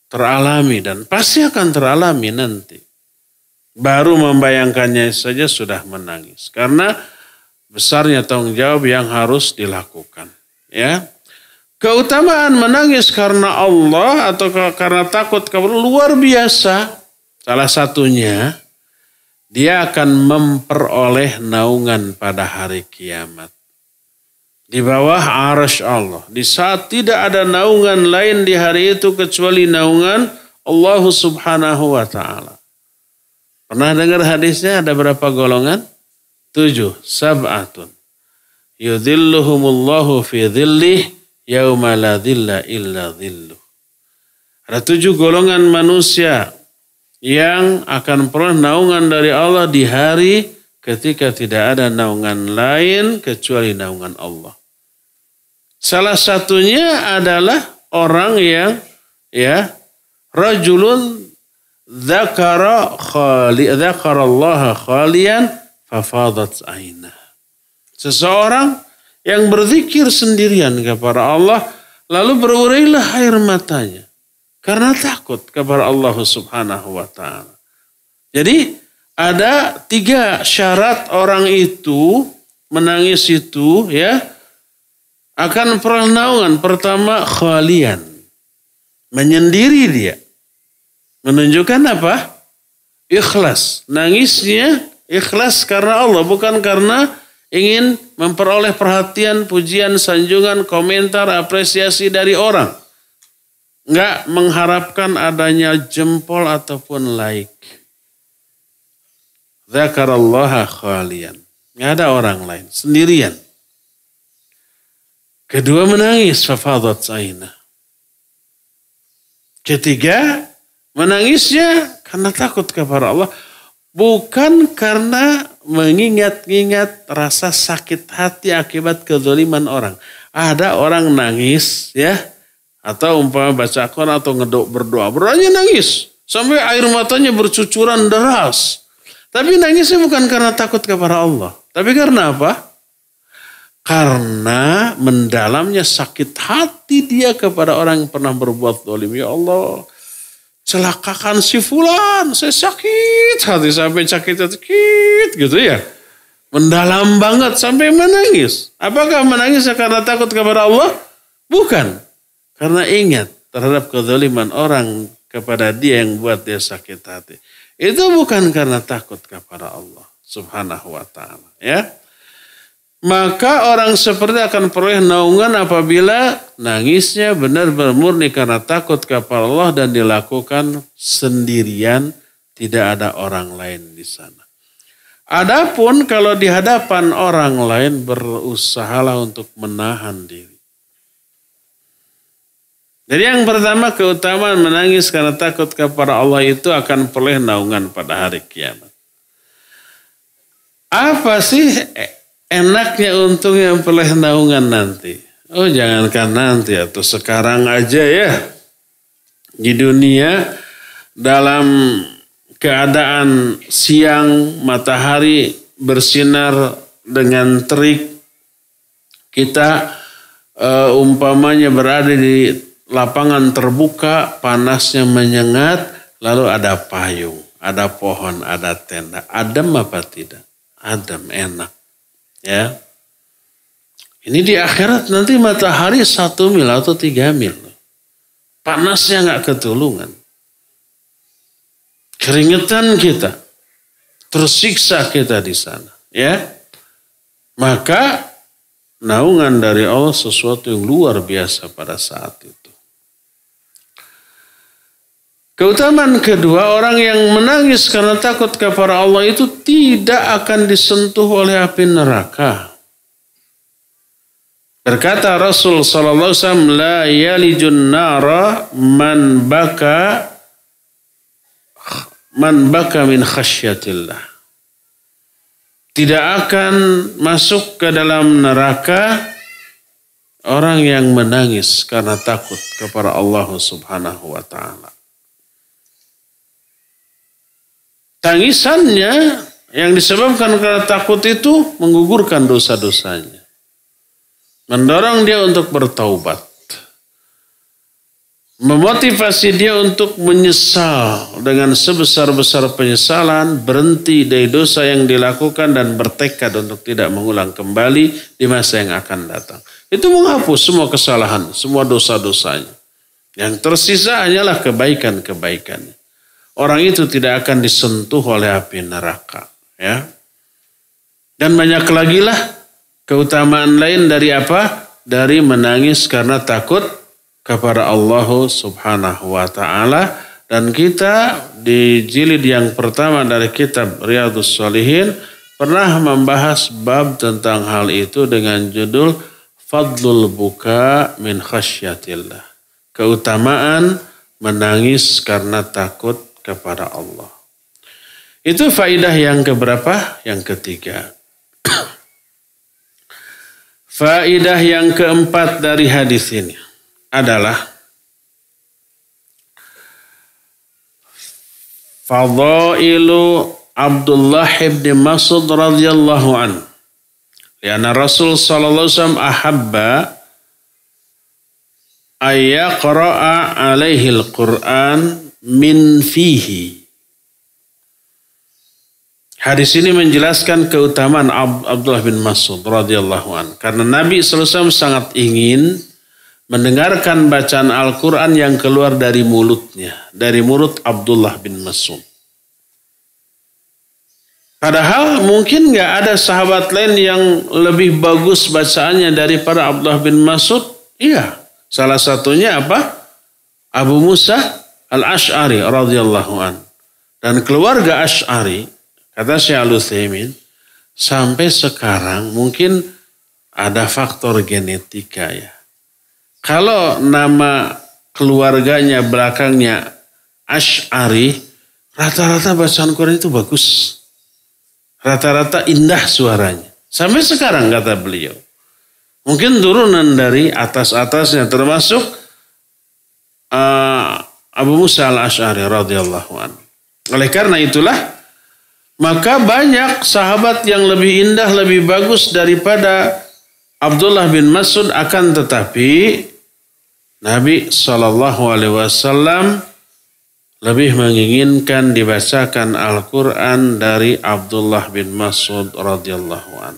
A: teralami dan pasti akan teralami nanti. Baru membayangkannya saja sudah menangis. Karena besarnya tanggung jawab yang harus dilakukan. Ya, keutamaan menangis karena Allah atau karena takut kepada luar biasa. Salah satunya dia akan memperoleh naungan pada hari kiamat. Di bawah arasy Allah. Di saat tidak ada naungan lain di hari itu kecuali naungan Allah subhanahu wa ta'ala. Pernah dengar hadisnya ada berapa golongan? tujuh, sab'atun. Yudhilluhumullahu fi dhillih yauma la dhilla illa dhilluh. Ada tujuh golongan manusia yang akan peroleh naungan dari Allah di hari ketika tidak ada naungan lain kecuali naungan Allah. Salah satunya adalah orang yang ya rajulun dzakara khali Allah khalian fafadat aina. Seseorang yang berzikir sendirian kepada Allah, lalu berurailah air matanya. Karena takut kepada Allah subhanahu wa ta'ala. Jadi ada tiga syarat orang itu menangis itu ya akan naungan pertama khalian menyendiri dia menunjukkan apa ikhlas nangisnya Ikhlas karena Allah, bukan karena ingin memperoleh perhatian, pujian, sanjungan, komentar, apresiasi dari orang. Enggak mengharapkan adanya jempol ataupun like. Zakarallaha khalian. Enggak ada orang lain, sendirian. Kedua menangis, fafadat saina. Ketiga, menangisnya karena takut kepada Allah. Bukan karena mengingat-ingat rasa sakit hati akibat kezoliman orang. Ada orang nangis ya. Atau umpama baca quran atau ngedok berdoa. Berdoanya nangis. Sampai air matanya bercucuran deras. Tapi nangisnya bukan karena takut kepada Allah. Tapi karena apa? Karena mendalamnya sakit hati dia kepada orang yang pernah berbuat dolim. Ya Allah, celakakan si Fulan, saya sakit hati sampai sakit-sakit gitu ya. Mendalam banget sampai menangis. Apakah menangis karena takut kepada Allah? Bukan. Karena ingat terhadap kezaliman orang kepada dia yang buat dia sakit hati. Itu bukan karena takut kepada Allah subhanahu wa ta'ala. Ya maka orang seperti akan peroleh naungan apabila nangisnya benar benar murni karena takut kepada Allah dan dilakukan sendirian, tidak ada orang lain di sana. Adapun kalau di hadapan orang lain berusahalah untuk menahan diri. Jadi yang pertama keutamaan menangis karena takut kepada Allah itu akan peroleh naungan pada hari kiamat. Apa sih eh, enaknya untung yang peleh naungan nanti. Oh jangankan nanti atau sekarang aja ya. Di dunia dalam keadaan siang matahari bersinar dengan terik kita uh, umpamanya berada di lapangan terbuka panasnya menyengat lalu ada payung ada pohon ada tenda adem apa tidak adem enak Ya. Ini di akhirat nanti matahari satu mil atau tiga mil. Panasnya nggak ketulungan. Keringetan kita. Tersiksa kita di sana. Ya. Maka naungan dari Allah sesuatu yang luar biasa pada saat itu. Keutamaan kedua, orang yang menangis karena takut kepada Allah itu tidak akan disentuh oleh api neraka. Berkata Rasul sallallahu alaihi wasallam, "La nara man baka man baka min khasyatillah." Tidak akan masuk ke dalam neraka orang yang menangis karena takut kepada Allah Subhanahu wa taala. tangisannya yang disebabkan karena takut itu menggugurkan dosa-dosanya. Mendorong dia untuk bertaubat. Memotivasi dia untuk menyesal dengan sebesar-besar penyesalan, berhenti dari dosa yang dilakukan dan bertekad untuk tidak mengulang kembali di masa yang akan datang. Itu menghapus semua kesalahan, semua dosa-dosanya. Yang tersisa hanyalah kebaikan-kebaikannya orang itu tidak akan disentuh oleh api neraka. Ya. Dan banyak lagi lah keutamaan lain dari apa? Dari menangis karena takut kepada Allah subhanahu wa ta'ala. Dan kita di jilid yang pertama dari kitab Riyadus Salihin pernah membahas bab tentang hal itu dengan judul Fadlul Buka min Khasyatillah. Keutamaan menangis karena takut kepada Allah. Itu faidah yang keberapa? Yang ketiga. Faidah yang keempat dari hadis ini adalah Fadailu Abdullah ibn Mas'ud radhiyallahu an. Karena Rasul sallallahu alaihi wasallam ahabba ayaqra'a alaihi al-Qur'an min fihi. Hadis ini menjelaskan keutamaan Abdullah bin Mas'ud radhiyallahu an karena Nabi SAW sangat ingin mendengarkan bacaan Al-Qur'an yang keluar dari mulutnya, dari mulut Abdullah bin Mas'ud. Padahal mungkin nggak ada sahabat lain yang lebih bagus bacaannya daripada Abdullah bin Mas'ud. Iya, salah satunya apa? Abu Musa Al-Ash'ari radhiyallahu an. Dan keluarga Ash'ari, kata Syekh al sampai sekarang mungkin ada faktor genetika ya. Kalau nama keluarganya belakangnya Ash'ari, rata-rata bacaan Quran itu bagus. Rata-rata indah suaranya. Sampai sekarang kata beliau. Mungkin turunan dari atas-atasnya termasuk uh, Abu Musa al-Ash'ari radhiyallahu an. Oleh karena itulah maka banyak sahabat yang lebih indah, lebih bagus daripada Abdullah bin Mas'ud akan tetapi Nabi Shallallahu Alaihi Wasallam lebih menginginkan dibacakan Al-Quran dari Abdullah bin Mas'ud radhiyallahu an.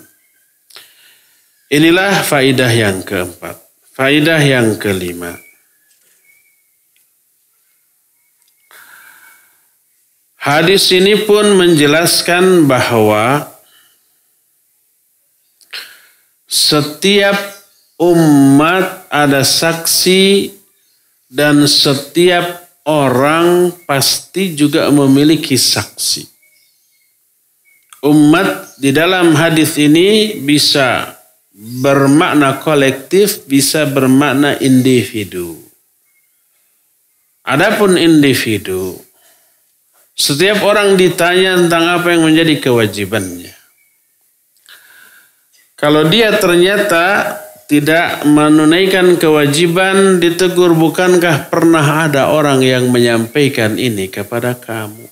A: Inilah faidah yang keempat. Faidah yang kelima. Hadis ini pun menjelaskan bahwa setiap umat ada saksi dan setiap orang pasti juga memiliki saksi. Umat di dalam hadis ini bisa bermakna kolektif, bisa bermakna individu. Adapun individu setiap orang ditanya tentang apa yang menjadi kewajibannya. Kalau dia ternyata tidak menunaikan kewajiban, ditegur bukankah pernah ada orang yang menyampaikan ini kepada kamu?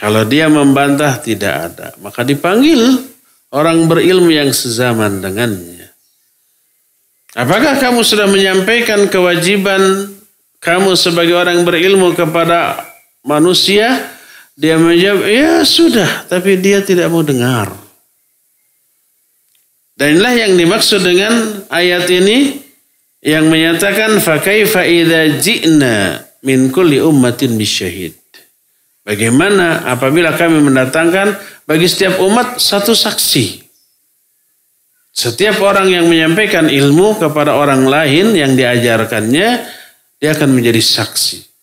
A: Kalau dia membantah tidak ada, maka dipanggil orang berilmu yang sezaman dengannya. Apakah kamu sudah menyampaikan kewajiban kamu sebagai orang berilmu kepada Manusia dia menjawab, ya sudah, tapi dia tidak mau dengar. Dan inilah yang dimaksud dengan ayat ini yang menyatakan fakaifa idza ji'na min kulli ummatin bisyahid. Bagaimana apabila kami mendatangkan bagi setiap umat satu saksi. Setiap orang yang menyampaikan ilmu kepada orang lain yang diajarkannya, dia akan menjadi saksi.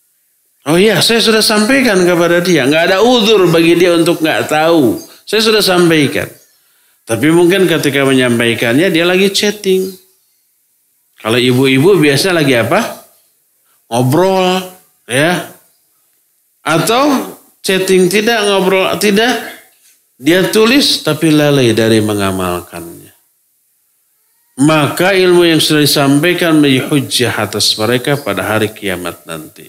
A: Oh iya, saya sudah sampaikan kepada dia. Nggak ada udur bagi dia untuk nggak tahu. Saya sudah sampaikan. Tapi mungkin ketika menyampaikannya dia lagi chatting. Kalau ibu-ibu biasanya lagi apa? Ngobrol, ya. Atau chatting tidak, ngobrol tidak. Dia tulis tapi lalai dari mengamalkannya. Maka ilmu yang sudah disampaikan menjadi hujah atas mereka pada hari kiamat nanti.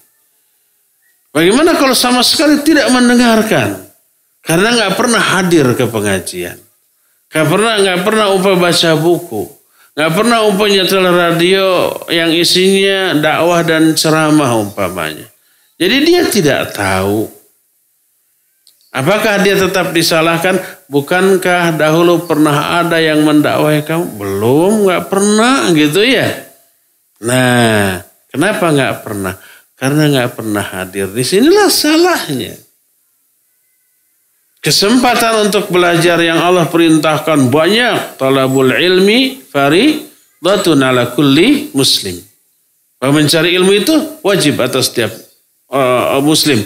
A: Bagaimana kalau sama sekali tidak mendengarkan? Karena nggak pernah hadir ke pengajian. Nggak pernah nggak pernah upah baca buku. Nggak pernah upah nyetel radio yang isinya dakwah dan ceramah umpamanya. Jadi dia tidak tahu. Apakah dia tetap disalahkan? Bukankah dahulu pernah ada yang mendakwahi kamu? Belum, nggak pernah gitu ya. Nah, kenapa nggak pernah? karena nggak pernah hadir. Di sinilah salahnya. Kesempatan untuk belajar yang Allah perintahkan banyak. Talabul ilmi fari, ala kulli muslim. Bahwa mencari ilmu itu wajib atas setiap uh, muslim.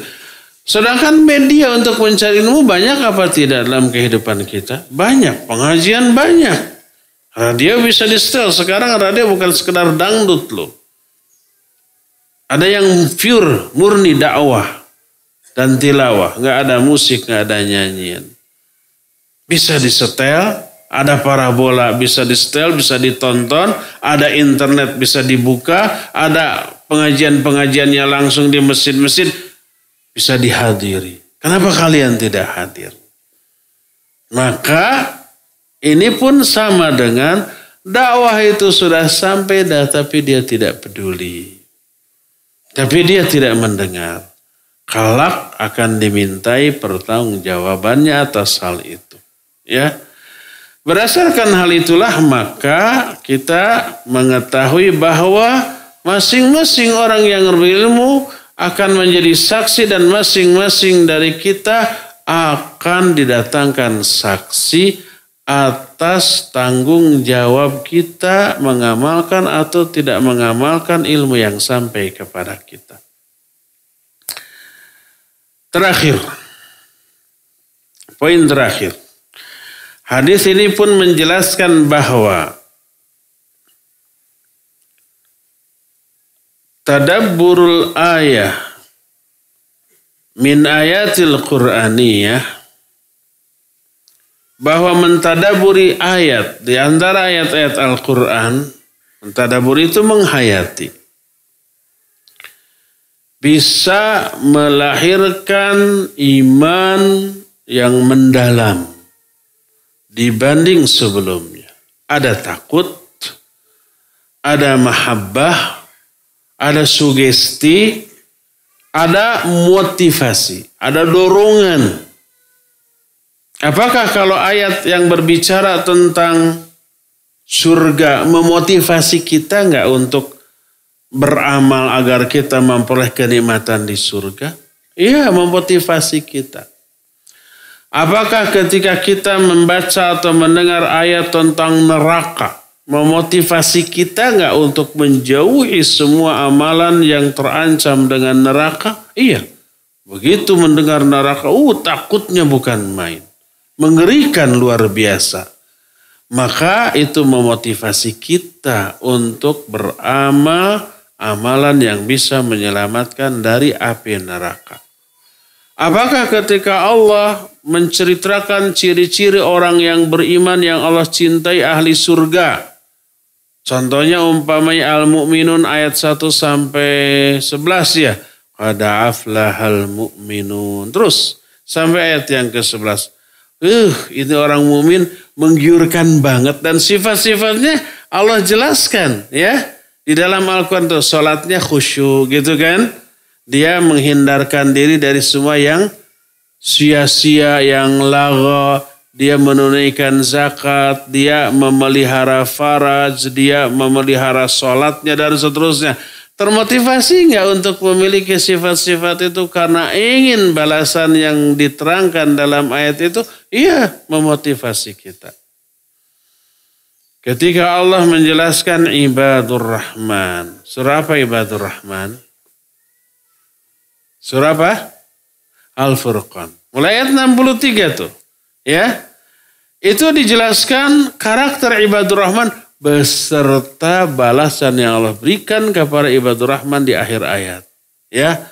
A: Sedangkan media untuk mencari ilmu banyak apa tidak dalam kehidupan kita? Banyak. Pengajian banyak. Radio bisa di setel. Sekarang radio bukan sekedar dangdut loh. Ada yang pure, murni dakwah dan tilawah. Nggak ada musik, nggak ada nyanyian. Bisa disetel, ada parabola bisa disetel, bisa ditonton, ada internet bisa dibuka, ada pengajian-pengajiannya langsung di mesin-mesin bisa dihadiri. Kenapa kalian tidak hadir? Maka ini pun sama dengan dakwah itu sudah sampai dah tapi dia tidak peduli. Tapi dia tidak mendengar. Kalak akan dimintai pertanggungjawabannya atas hal itu. Ya. Berdasarkan hal itulah maka kita mengetahui bahwa masing-masing orang yang berilmu akan menjadi saksi dan masing-masing dari kita akan didatangkan saksi atas tanggung jawab kita mengamalkan atau tidak mengamalkan ilmu yang sampai kepada kita. Terakhir, poin terakhir. Hadis ini pun menjelaskan bahwa tadabburul ayah min ayatil Qur'aniyah bahwa mentadaburi ayat di antara ayat-ayat Al-Quran, mentadaburi itu menghayati. Bisa melahirkan iman yang mendalam dibanding sebelumnya. Ada takut, ada mahabbah, ada sugesti, ada motivasi, ada dorongan Apakah kalau ayat yang berbicara tentang surga memotivasi kita nggak untuk beramal agar kita memperoleh kenikmatan di surga? Iya, memotivasi kita. Apakah ketika kita membaca atau mendengar ayat tentang neraka, memotivasi kita nggak untuk menjauhi semua amalan yang terancam dengan neraka? Iya, begitu mendengar neraka, uh takutnya bukan main mengerikan luar biasa. Maka itu memotivasi kita untuk beramal amalan yang bisa menyelamatkan dari api neraka. Apakah ketika Allah menceritakan ciri-ciri orang yang beriman yang Allah cintai ahli surga? Contohnya umpamanya Al-Mu'minun ayat 1 sampai 11 ya. Qad al mu'minun. Terus sampai ayat yang ke-11. Uh, itu orang mumin menggiurkan banget dan sifat-sifatnya Allah jelaskan ya. Di dalam Al-Quran tuh sholatnya khusyuk gitu kan. Dia menghindarkan diri dari semua yang sia-sia, yang lago. Dia menunaikan zakat, dia memelihara faraj, dia memelihara sholatnya dan seterusnya. Termotivasi nggak untuk memiliki sifat-sifat itu karena ingin balasan yang diterangkan dalam ayat itu? Iya, memotivasi kita. Ketika Allah menjelaskan ibadur rahman. Surah apa ibadur rahman? Surah apa? Al-Furqan. Mulai ayat 63 tuh. Ya. Itu dijelaskan karakter ibadur rahman beserta balasan yang Allah berikan kepada ibadur rahman di akhir ayat. Ya,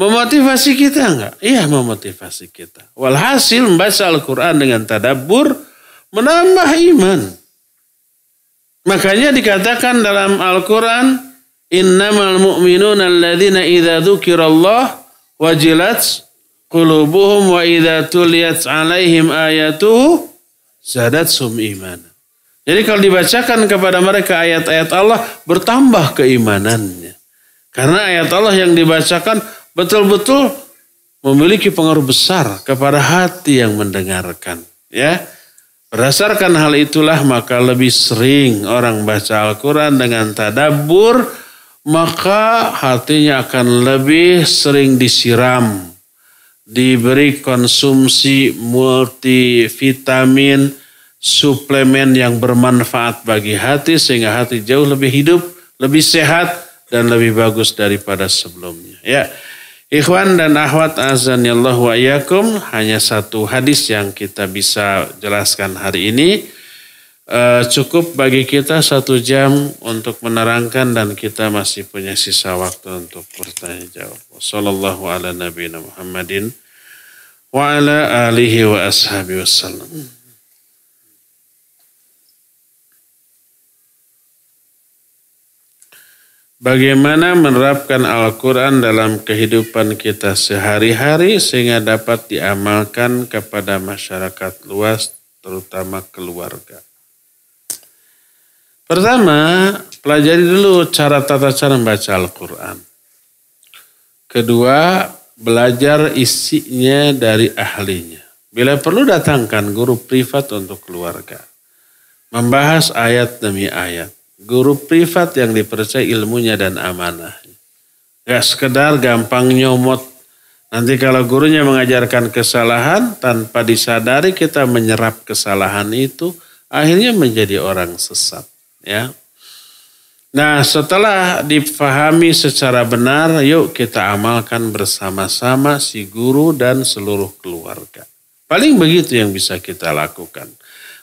A: memotivasi kita enggak? Iya, memotivasi kita. Walhasil membaca Al-Qur'an dengan tadabbur menambah iman. Makanya dikatakan dalam Al-Qur'an innamal mu'minun alladzina idha dhukirallah wajilat qulubuhum wa idha tuliat alaihim ayatuhu sum imanan. Jadi kalau dibacakan kepada mereka ayat-ayat Allah bertambah keimanannya. Karena ayat Allah yang dibacakan betul-betul memiliki pengaruh besar kepada hati yang mendengarkan. Ya, Berdasarkan hal itulah maka lebih sering orang baca Al-Quran dengan tadabur maka hatinya akan lebih sering disiram, diberi konsumsi multivitamin, vitamin suplemen yang bermanfaat bagi hati sehingga hati jauh lebih hidup, lebih sehat dan lebih bagus daripada sebelumnya. Ya. Ikhwan dan akhwat azanillah wa iyakum hanya satu hadis yang kita bisa jelaskan hari ini eh, cukup bagi kita satu jam untuk menerangkan dan kita masih punya sisa waktu untuk bertanya jawab. Wassalamualaikum ala wabarakatuh. wa ala alihi wa Bagaimana menerapkan Al-Quran dalam kehidupan kita sehari-hari sehingga dapat diamalkan kepada masyarakat luas terutama keluarga. Pertama, pelajari dulu cara tata cara membaca Al-Quran. Kedua, belajar isinya dari ahlinya. Bila perlu datangkan guru privat untuk keluarga. Membahas ayat demi ayat Guru privat yang dipercaya ilmunya dan amanah. Gak sekedar gampang nyomot. Nanti kalau gurunya mengajarkan kesalahan tanpa disadari kita menyerap kesalahan itu akhirnya menjadi orang sesat. Ya. Nah setelah dipahami secara benar yuk kita amalkan bersama-sama si guru dan seluruh keluarga. Paling begitu yang bisa kita lakukan.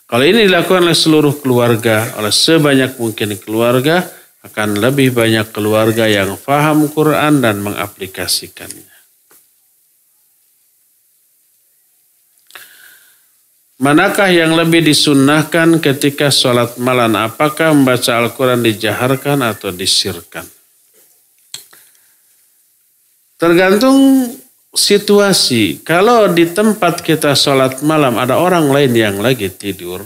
A: Kalau ini dilakukan oleh seluruh keluarga, oleh sebanyak mungkin keluarga, akan lebih banyak keluarga yang faham Quran dan mengaplikasikannya. Manakah yang lebih disunnahkan ketika sholat malam? Apakah membaca Al-Quran dijaharkan atau disirkan? Tergantung situasi kalau di tempat kita sholat malam ada orang lain yang lagi tidur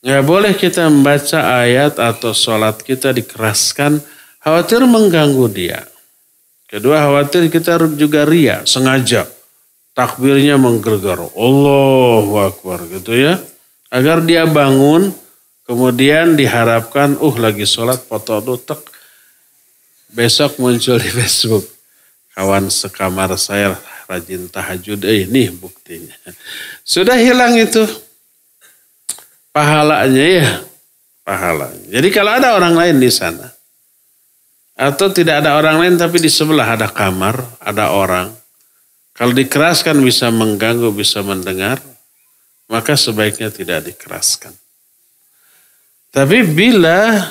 A: nggak boleh kita membaca ayat atau sholat kita dikeraskan khawatir mengganggu dia kedua khawatir kita juga ria sengaja takbirnya menggergar Allahu Akbar gitu ya agar dia bangun kemudian diharapkan uh lagi sholat foto dutek besok muncul di Facebook kawan sekamar saya rajin tahajud eh, ini buktinya sudah hilang itu pahalanya ya pahala jadi kalau ada orang lain di sana atau tidak ada orang lain tapi di sebelah ada kamar ada orang kalau dikeraskan bisa mengganggu bisa mendengar maka sebaiknya tidak dikeraskan tapi bila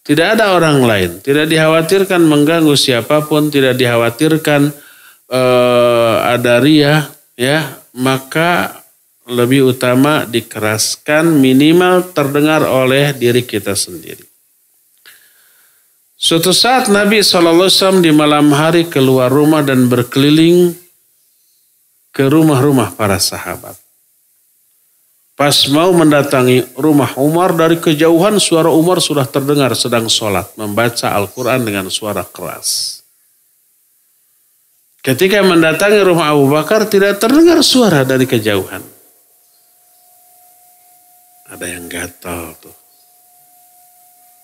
A: tidak ada orang lain, tidak dikhawatirkan mengganggu siapapun, tidak dikhawatirkan eh, ada ria, ya, maka lebih utama dikeraskan minimal terdengar oleh diri kita sendiri. Suatu saat Nabi SAW di malam hari keluar rumah dan berkeliling ke rumah-rumah para sahabat. Pas mau mendatangi rumah Umar dari kejauhan suara Umar sudah terdengar sedang sholat. Membaca Al-Quran dengan suara keras. Ketika mendatangi rumah Abu Bakar tidak terdengar suara dari kejauhan. Ada yang gatal tuh.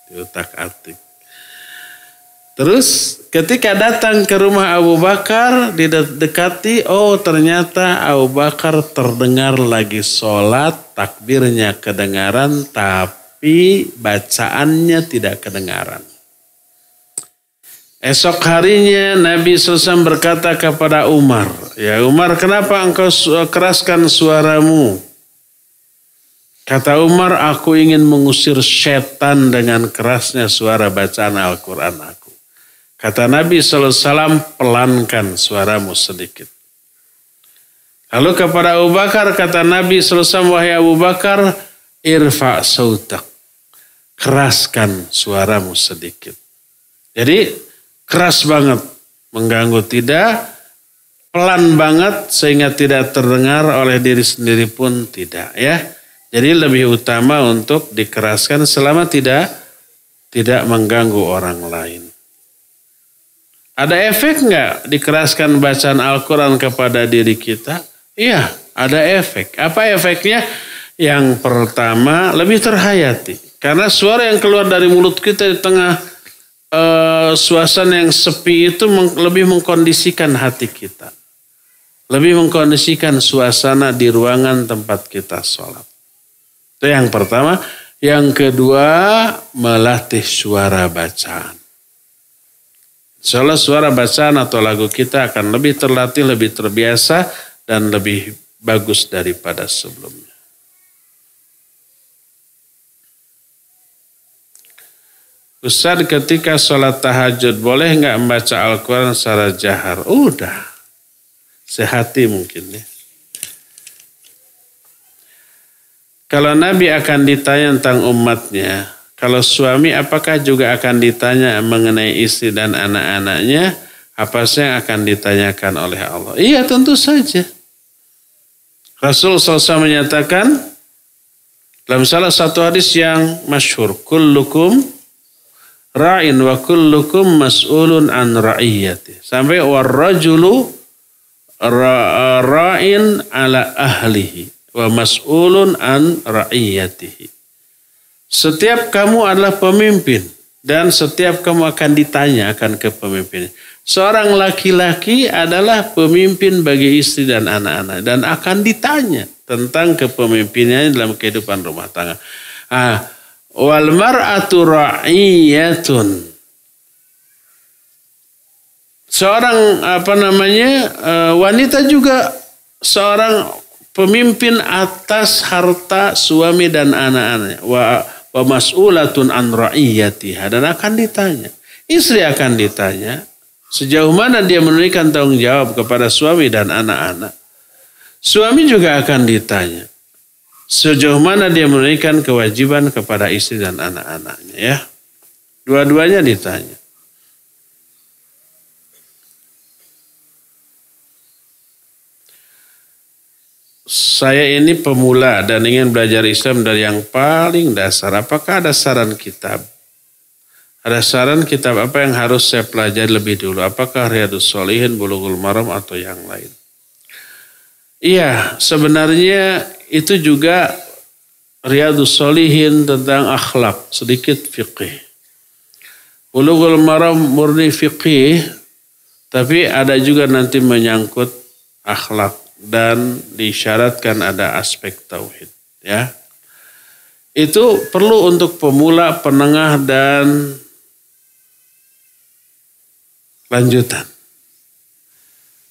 A: Di otak atik. Terus ketika datang ke rumah Abu Bakar didekati, oh ternyata Abu Bakar terdengar lagi sholat, takbirnya kedengaran, tapi bacaannya tidak kedengaran. Esok harinya Nabi Sosan berkata kepada Umar, Ya Umar kenapa engkau keraskan suaramu? Kata Umar, aku ingin mengusir setan dengan kerasnya suara bacaan Al-Quran aku. Kata Nabi SAW, pelankan suaramu sedikit. Lalu kepada Abu Bakar, kata Nabi SAW, wahai Abu Bakar, irfa sautak. Keraskan suaramu sedikit. Jadi keras banget mengganggu tidak, pelan banget sehingga tidak terdengar oleh diri sendiri pun tidak ya. Jadi lebih utama untuk dikeraskan selama tidak tidak mengganggu orang lain. Ada efek nggak dikeraskan bacaan Al-Quran kepada diri kita? Iya, ada efek. Apa efeknya? Yang pertama, lebih terhayati. Karena suara yang keluar dari mulut kita di tengah e, suasana yang sepi itu meng, lebih mengkondisikan hati kita. Lebih mengkondisikan suasana di ruangan tempat kita sholat. Itu yang pertama. Yang kedua, melatih suara bacaan. Seolah suara bacaan atau lagu kita akan lebih terlatih, lebih terbiasa, dan lebih bagus daripada sebelumnya. Ustaz ketika sholat tahajud boleh nggak membaca Al-Quran secara jahar? Udah. Sehati mungkin ya. Kalau Nabi akan ditanya tentang umatnya, kalau suami apakah juga akan ditanya mengenai istri dan anak-anaknya? Apa sih yang akan ditanyakan oleh Allah? Iya tentu saja. Rasul SAW menyatakan dalam salah satu hadis yang masyhur, kullukum ra'in wa kullukum mas'ulun an ra'iyati. Sampai warrajulu ra'in ala ahlihi wa mas'ulun an ra'iyatihi. Setiap kamu adalah pemimpin dan setiap kamu akan ditanya akan kepemimpinan. Seorang laki-laki adalah pemimpin bagi istri dan anak-anak dan akan ditanya tentang kepemimpinannya dalam kehidupan rumah tangga. Ah, wal mar'atu ra'iyatun. Seorang apa namanya eh, wanita juga seorang pemimpin atas harta suami dan anak-anaknya wa mas'ulatun an dan akan ditanya. Istri akan ditanya sejauh mana dia menunaikan tanggung jawab kepada suami dan anak-anak. Suami juga akan ditanya sejauh mana dia menunaikan kewajiban kepada istri dan anak-anaknya ya. Dua-duanya ditanya. saya ini pemula dan ingin belajar Islam dari yang paling dasar. Apakah ada saran kitab? Ada saran kitab apa yang harus saya pelajari lebih dulu? Apakah Riyadus Solihin, Bulughul Maram, atau yang lain? Iya, sebenarnya itu juga Riyadus Solihin tentang akhlak, sedikit fikih. Bulughul Maram murni fikih, tapi ada juga nanti menyangkut akhlak dan disyaratkan ada aspek tauhid ya. Itu perlu untuk pemula, penengah dan lanjutan.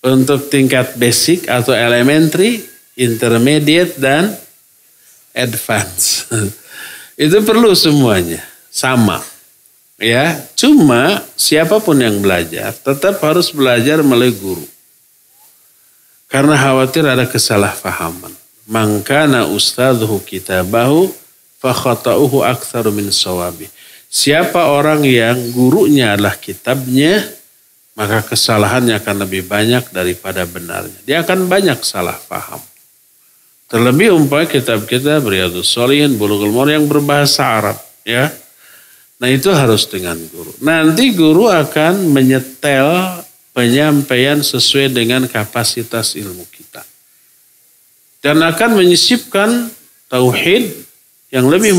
A: Untuk tingkat basic atau elementary, intermediate dan advance. Itu perlu semuanya sama. Ya, cuma siapapun yang belajar tetap harus belajar melalui guru. Karena khawatir ada kesalahpahaman. Mangkana ustadhu kitabahu fakhata'uhu aktsaru min sawabi. Siapa orang yang gurunya adalah kitabnya, maka kesalahannya akan lebih banyak daripada benarnya. Dia akan banyak salah paham. Terlebih umpamanya kitab kita Riyadus Solihin, Bulughul Maram yang berbahasa Arab. ya. Nah itu harus dengan guru. Nanti guru akan menyetel penyampaian sesuai dengan kapasitas ilmu kita. Dan akan menyisipkan tauhid yang lebih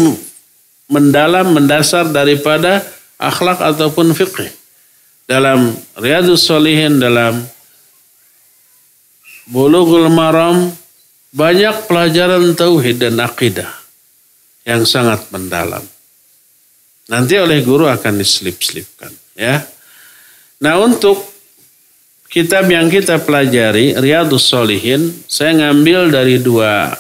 A: mendalam, mendasar daripada akhlak ataupun fiqh. Dalam Riyadu Solihin, dalam Bulughul Maram, banyak pelajaran tauhid dan akidah yang sangat mendalam. Nanti oleh guru akan diselip-selipkan. Ya. Nah untuk kitab yang kita pelajari Riyadus Solihin saya ngambil dari dua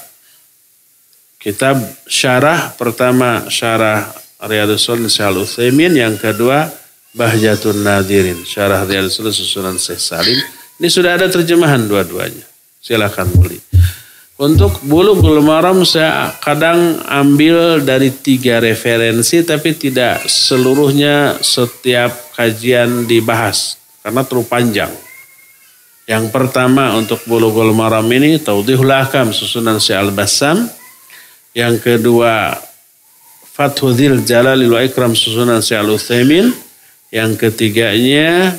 A: kitab syarah pertama syarah Riyadus Solihin Syahal Uthaymin yang kedua Bahjatun Nadirin syarah Riyadus Solihin susunan Syekh Salim ini sudah ada terjemahan dua-duanya silahkan beli untuk bulu bulu maram saya kadang ambil dari tiga referensi tapi tidak seluruhnya setiap kajian dibahas karena terlalu panjang yang pertama untuk bulughul maram ini taudihul ahkam susunan si al-bassam. Yang kedua fatuhil Jalalil wa Ikram susunan si Al-Utsaimin. Yang ketiganya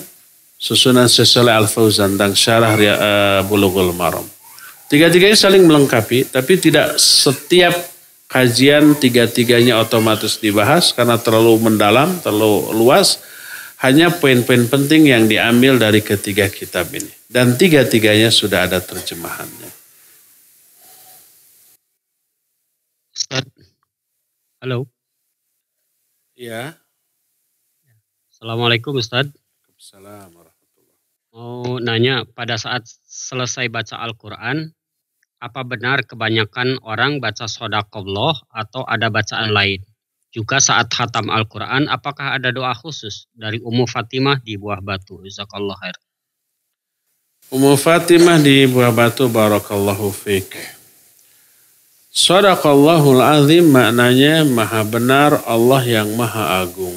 A: susunan si Saleh Al-Fauzan tentang syarah uh, eh, Bulughul Maram. Tiga-tiganya saling melengkapi, tapi tidak setiap kajian tiga-tiganya otomatis dibahas karena terlalu mendalam, terlalu luas hanya poin-poin penting yang diambil dari ketiga kitab ini. Dan tiga-tiganya sudah ada terjemahannya. Halo. Ya. Assalamualaikum Ustaz. Assalamualaikum warahmatullahi Oh, nanya, pada saat selesai baca Al-Quran, apa benar kebanyakan orang baca sodakobllah atau ada bacaan lain? Juga saat hatam Al-Quran, apakah ada doa khusus dari Ummu Fatimah di Buah Batu? Izzakallah khair. Ummu Fatimah di Buah Batu, Barakallahu fiqh. Sadaqallahul Azim maknanya maha benar Allah yang maha agung.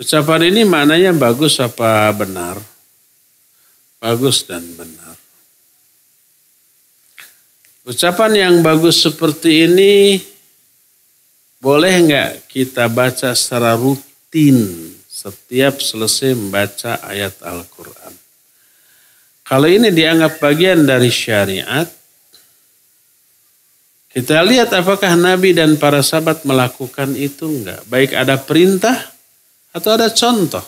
A: Ucapan ini maknanya bagus apa benar? Bagus dan benar. Ucapan yang bagus seperti ini boleh nggak kita baca secara rutin setiap selesai membaca ayat Al-Quran? Kalau ini dianggap bagian dari syariat, kita lihat apakah Nabi dan para sahabat melakukan itu enggak. Baik ada perintah atau ada contoh.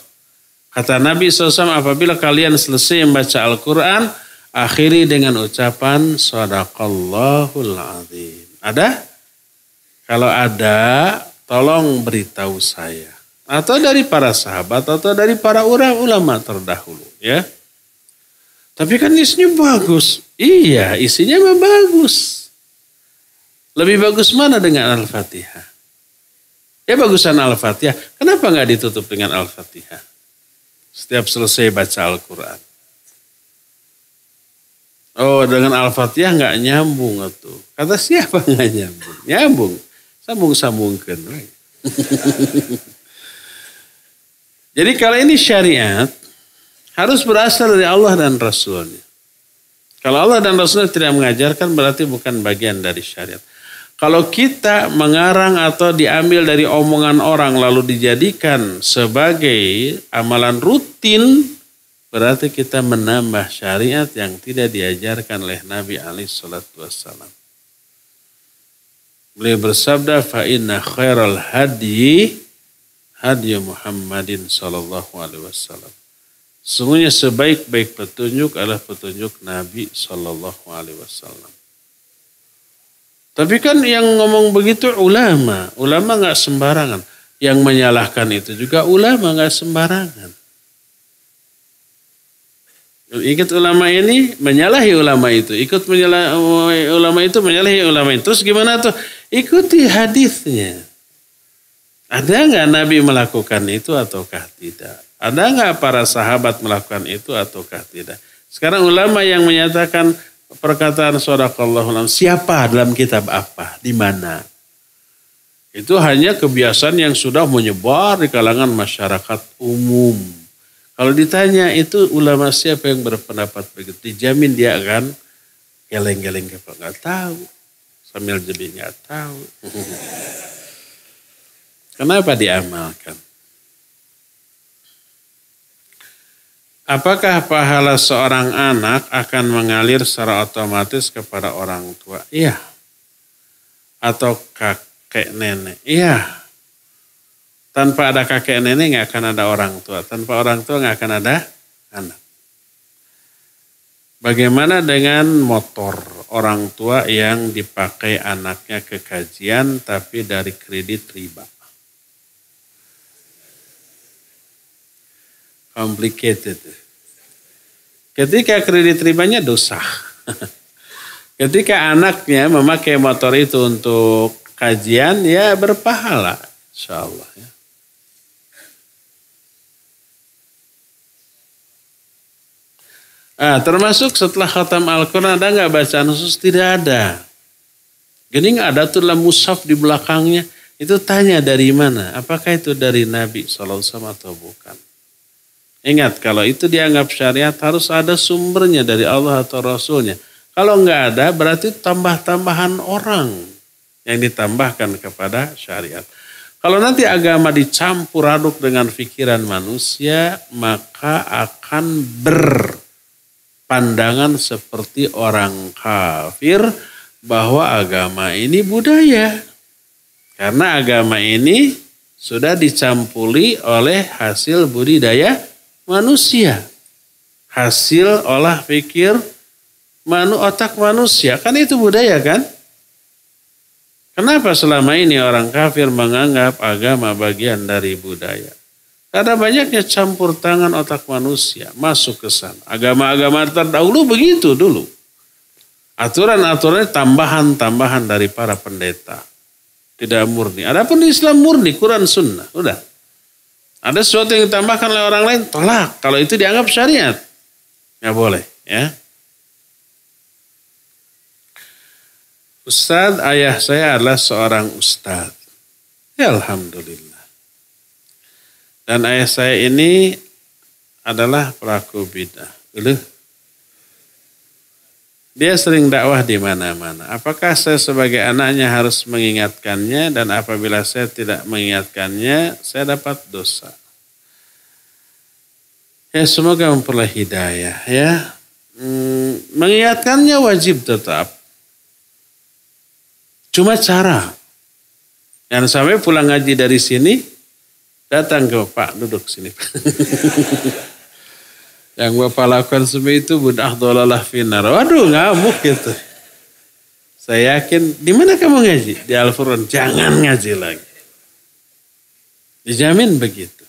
A: Kata Nabi SAW, apabila kalian selesai membaca Al-Quran, akhiri dengan ucapan Sadaqallahul Azim. Ada? Kalau ada, tolong beritahu saya. Atau dari para sahabat, atau dari para ulama terdahulu. ya. Tapi kan isinya bagus. Iya, isinya memang bagus. Lebih bagus mana dengan Al-Fatihah? Ya bagusan Al-Fatihah. Kenapa nggak ditutup dengan Al-Fatihah? Setiap selesai baca Al-Quran. Oh dengan Al-Fatihah nggak nyambung tuh. Kata siapa nggak nyambung? Nyambung. Sambung-sambungkan. Jadi kalau ini syariat, harus berasal dari Allah dan Rasulnya. Kalau Allah dan Rasulnya tidak mengajarkan berarti bukan bagian dari syariat. Kalau kita mengarang atau diambil dari omongan orang lalu dijadikan sebagai amalan rutin, berarti kita menambah syariat yang tidak diajarkan oleh Nabi Ali Shallallahu Wasallam. Beliau bersabda, fa inna khairal hadi hadi Muhammadin sallallahu alaihi wasallam. Sungguhnya sebaik-baik petunjuk adalah petunjuk Nabi sallallahu alaihi wasallam. Tapi kan yang ngomong begitu ulama, ulama nggak sembarangan. Yang menyalahkan itu juga ulama nggak sembarangan. Ikut ulama ini menyalahi ulama itu. Ikut menyalahi ulama itu menyalahi ulama itu. Terus gimana tuh? Ikuti hadisnya. Ada nggak Nabi melakukan itu ataukah tidak? Ada nggak para sahabat melakukan itu ataukah tidak? Sekarang ulama yang menyatakan perkataan Allah siapa dalam kitab apa? Di mana? Itu hanya kebiasaan yang sudah menyebar di kalangan masyarakat umum kalau ditanya itu ulama siapa yang berpendapat begitu, dijamin dia akan geleng-geleng kepala nggak tahu, sambil jadi nggak tahu. Kenapa diamalkan? Apakah pahala seorang anak akan mengalir secara otomatis kepada orang tua? Iya. Atau kakek nenek? Iya. Tanpa ada kakek nenek nggak akan ada orang tua. Tanpa orang tua nggak akan ada anak. Bagaimana dengan motor orang tua yang dipakai anaknya ke kajian tapi dari kredit riba? Complicated. Ketika kredit ribanya dosa. Ketika anaknya memakai motor itu untuk kajian ya berpahala. Insya Allah ya. nah termasuk setelah khatam Al-Quran ada nggak bacaan khusus? Tidak ada. Gini nggak ada tuh dalam mushaf di belakangnya. Itu tanya dari mana? Apakah itu dari Nabi SAW atau bukan? Ingat kalau itu dianggap syariat harus ada sumbernya dari Allah atau Rasulnya. Kalau nggak ada berarti tambah-tambahan orang yang ditambahkan kepada syariat. Kalau nanti agama dicampur aduk dengan pikiran manusia, maka akan ber pandangan seperti orang kafir bahwa agama ini budaya. Karena agama ini sudah dicampuri oleh hasil budidaya manusia. Hasil olah pikir manu otak manusia. Kan itu budaya kan? Kenapa selama ini orang kafir menganggap agama bagian dari budaya? Karena banyaknya campur tangan otak manusia masuk ke sana. Agama-agama terdahulu begitu dulu. aturan aturannya tambahan-tambahan dari para pendeta. Tidak murni. Adapun Islam murni, Quran Sunnah. Udah. Ada sesuatu yang ditambahkan oleh orang lain, tolak. Kalau itu dianggap syariat. Ya boleh. ya. Ustadz, ayah saya adalah seorang ustadz. Ya Alhamdulillah. Dan ayah saya ini adalah pelaku bidah. Uluh. Dia sering dakwah di mana-mana. Apakah saya sebagai anaknya harus mengingatkannya dan apabila saya tidak mengingatkannya, saya dapat dosa. Ya semoga memperoleh hidayah ya. Hmm, mengingatkannya wajib tetap. Cuma cara. Dan sampai pulang ngaji dari sini, Datang ke Pak, duduk sini. yang Bapak lakukan semua itu budah dolalah finar. Waduh ngamuk gitu. Saya yakin, di mana kamu ngaji? Di al -Furun. Jangan ngaji lagi. Dijamin begitu.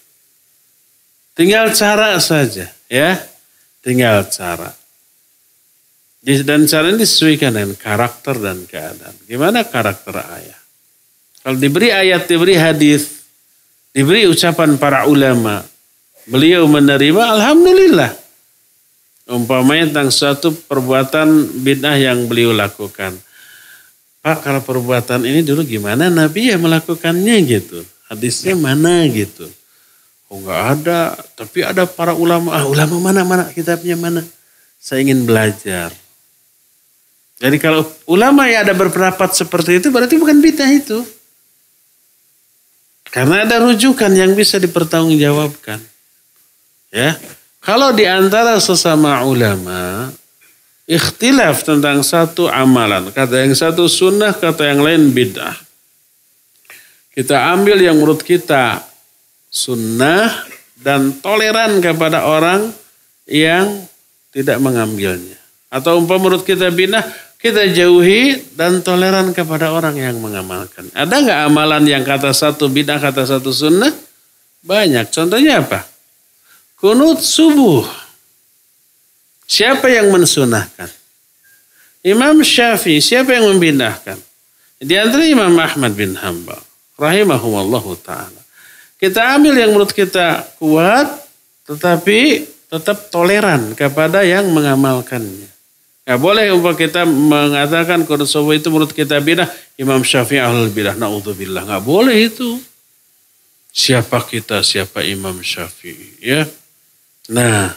A: Tinggal cara saja. ya Tinggal cara. Dan cara ini disesuaikan dengan karakter dan keadaan. Gimana karakter ayah? Kalau diberi ayat, diberi hadis, diberi ucapan para ulama. Beliau menerima, Alhamdulillah. Umpamanya tentang suatu perbuatan bid'ah yang beliau lakukan. Pak, kalau perbuatan ini dulu gimana Nabi ya melakukannya gitu. Hadisnya ya. mana gitu. Oh nggak ada, tapi ada para ulama. Ah ulama mana-mana, kitabnya mana. Saya ingin belajar. Jadi kalau ulama ya ada berpendapat seperti itu berarti bukan bid'ah itu. Karena ada rujukan yang bisa dipertanggungjawabkan. Ya. Kalau di antara sesama ulama ikhtilaf tentang satu amalan, kata yang satu sunnah, kata yang lain bid'ah. Kita ambil yang menurut kita sunnah dan toleran kepada orang yang tidak mengambilnya. Atau umpam menurut kita bid'ah, kita jauhi dan toleran kepada orang yang mengamalkan. Ada nggak amalan yang kata satu bidah, kata satu sunnah? Banyak. Contohnya apa? Kunut subuh. Siapa yang mensunahkan? Imam Syafi'i, siapa yang membindahkan? Di antara Imam Ahmad bin Hambal. Rahimahumallahu ta'ala. Kita ambil yang menurut kita kuat, tetapi tetap toleran kepada yang mengamalkannya. Ya boleh kita mengatakan Kosovo itu menurut kita bidah, Imam Syafi'i ahlul bidah, na'udzubillah. Nggak boleh itu. Siapa kita, siapa Imam Syafi'i. Ya. Nah,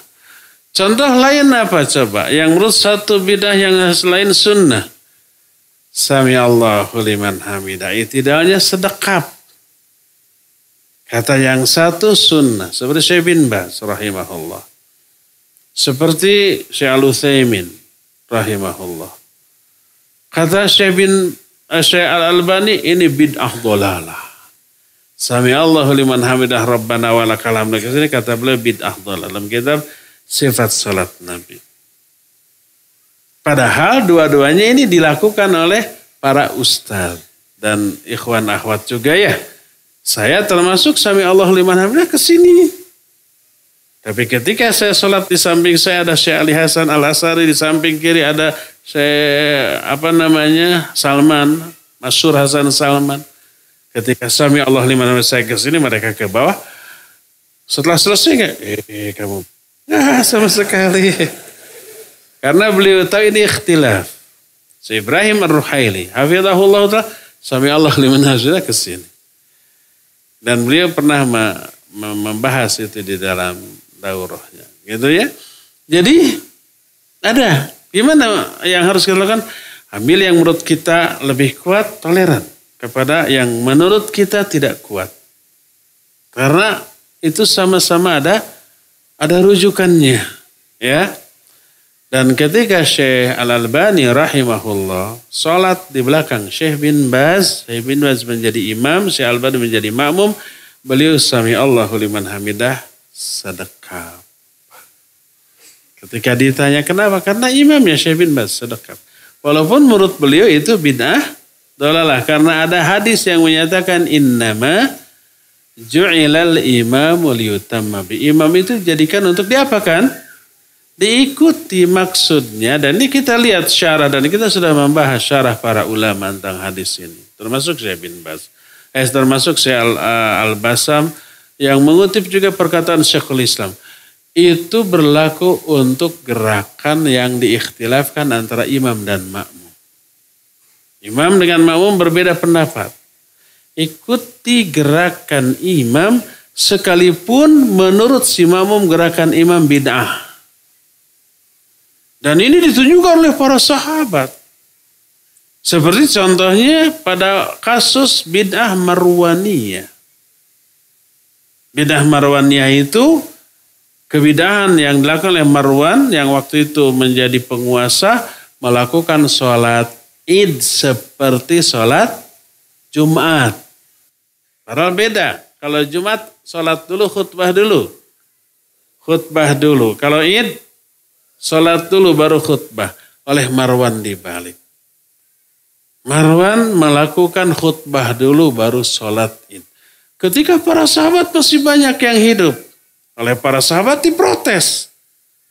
A: contoh lain apa coba? Yang menurut satu bidah yang selain sunnah. Sami Allahu liman hamidah. hanya sedekap. Kata yang satu sunnah. Seperti Syekh bin Bas rahimahullah. Seperti Syekh Al-Uthaymin rahimahullah. Kata Syekh bin eh, Syekh Al-Albani ini bid'ah dolalah. Sami Allahu liman hamidah rabbana wa lakal hamdu. Ini kata beliau bid'ah dolalah dalam kitab sifat salat Nabi. Padahal dua-duanya ini dilakukan oleh para ustaz dan ikhwan akhwat juga ya. Saya termasuk sami Allahu liman hamidah ke sini tapi ketika saya sholat di samping saya ada Syekh Ali Hasan Al Asari di samping kiri ada Syekh apa namanya Salman Masur Hasan Salman. Ketika sami Allah lima nama saya ke sini mereka ke bawah. Setelah selesai nggak? Eh, eh kamu nggak ah, sama sekali. Karena beliau tahu ini ikhtilaf. Si Ibrahim Ar-Ruhaili. Hafidahullah Sami Allah liman saya ke sini. Dan beliau pernah membahas itu di dalam daurahnya. Gitu ya. Jadi ada gimana yang harus kita lakukan? Ambil yang menurut kita lebih kuat, toleran kepada yang menurut kita tidak kuat. Karena itu sama-sama ada ada rujukannya, ya. Dan ketika Syekh Al Albani rahimahullah salat di belakang Syekh bin Baz, Syekh bin Baz menjadi imam, Syekh Al Albani menjadi makmum, beliau sami Allahu liman hamidah sedekap. Ketika ditanya kenapa? Karena ya Syekh bin Bas sedekap. Walaupun menurut beliau itu bid'ah dolalah. Karena ada hadis yang menyatakan innama ju'ilal imam liyutamma bi. Imam itu dijadikan untuk diapakan? Diikuti maksudnya. Dan ini kita lihat syarah dan kita sudah membahas syarah para ulama tentang hadis ini. Termasuk Syekh bin Bas. Eh, termasuk Syekh uh, Al-Basam. Al, Al Basam yang mengutip juga perkataan Syekhul Islam. Itu berlaku untuk gerakan yang diikhtilafkan antara imam dan makmum. Imam dengan makmum berbeda pendapat. Ikuti gerakan imam sekalipun menurut si makmum gerakan imam bid'ah. Dan ini ditunjukkan oleh para sahabat. Seperti contohnya pada kasus bid'ah marwaniyah. Bidah Marwaniyah itu kebidahan yang dilakukan oleh Marwan yang waktu itu menjadi penguasa melakukan sholat id seperti sholat Jumat. Padahal beda. Kalau Jumat sholat dulu khutbah dulu. Khutbah dulu. Kalau id sholat dulu baru khutbah oleh Marwan dibalik. Marwan melakukan khutbah dulu baru sholat id. Ketika para sahabat masih banyak yang hidup, oleh para sahabat diprotes.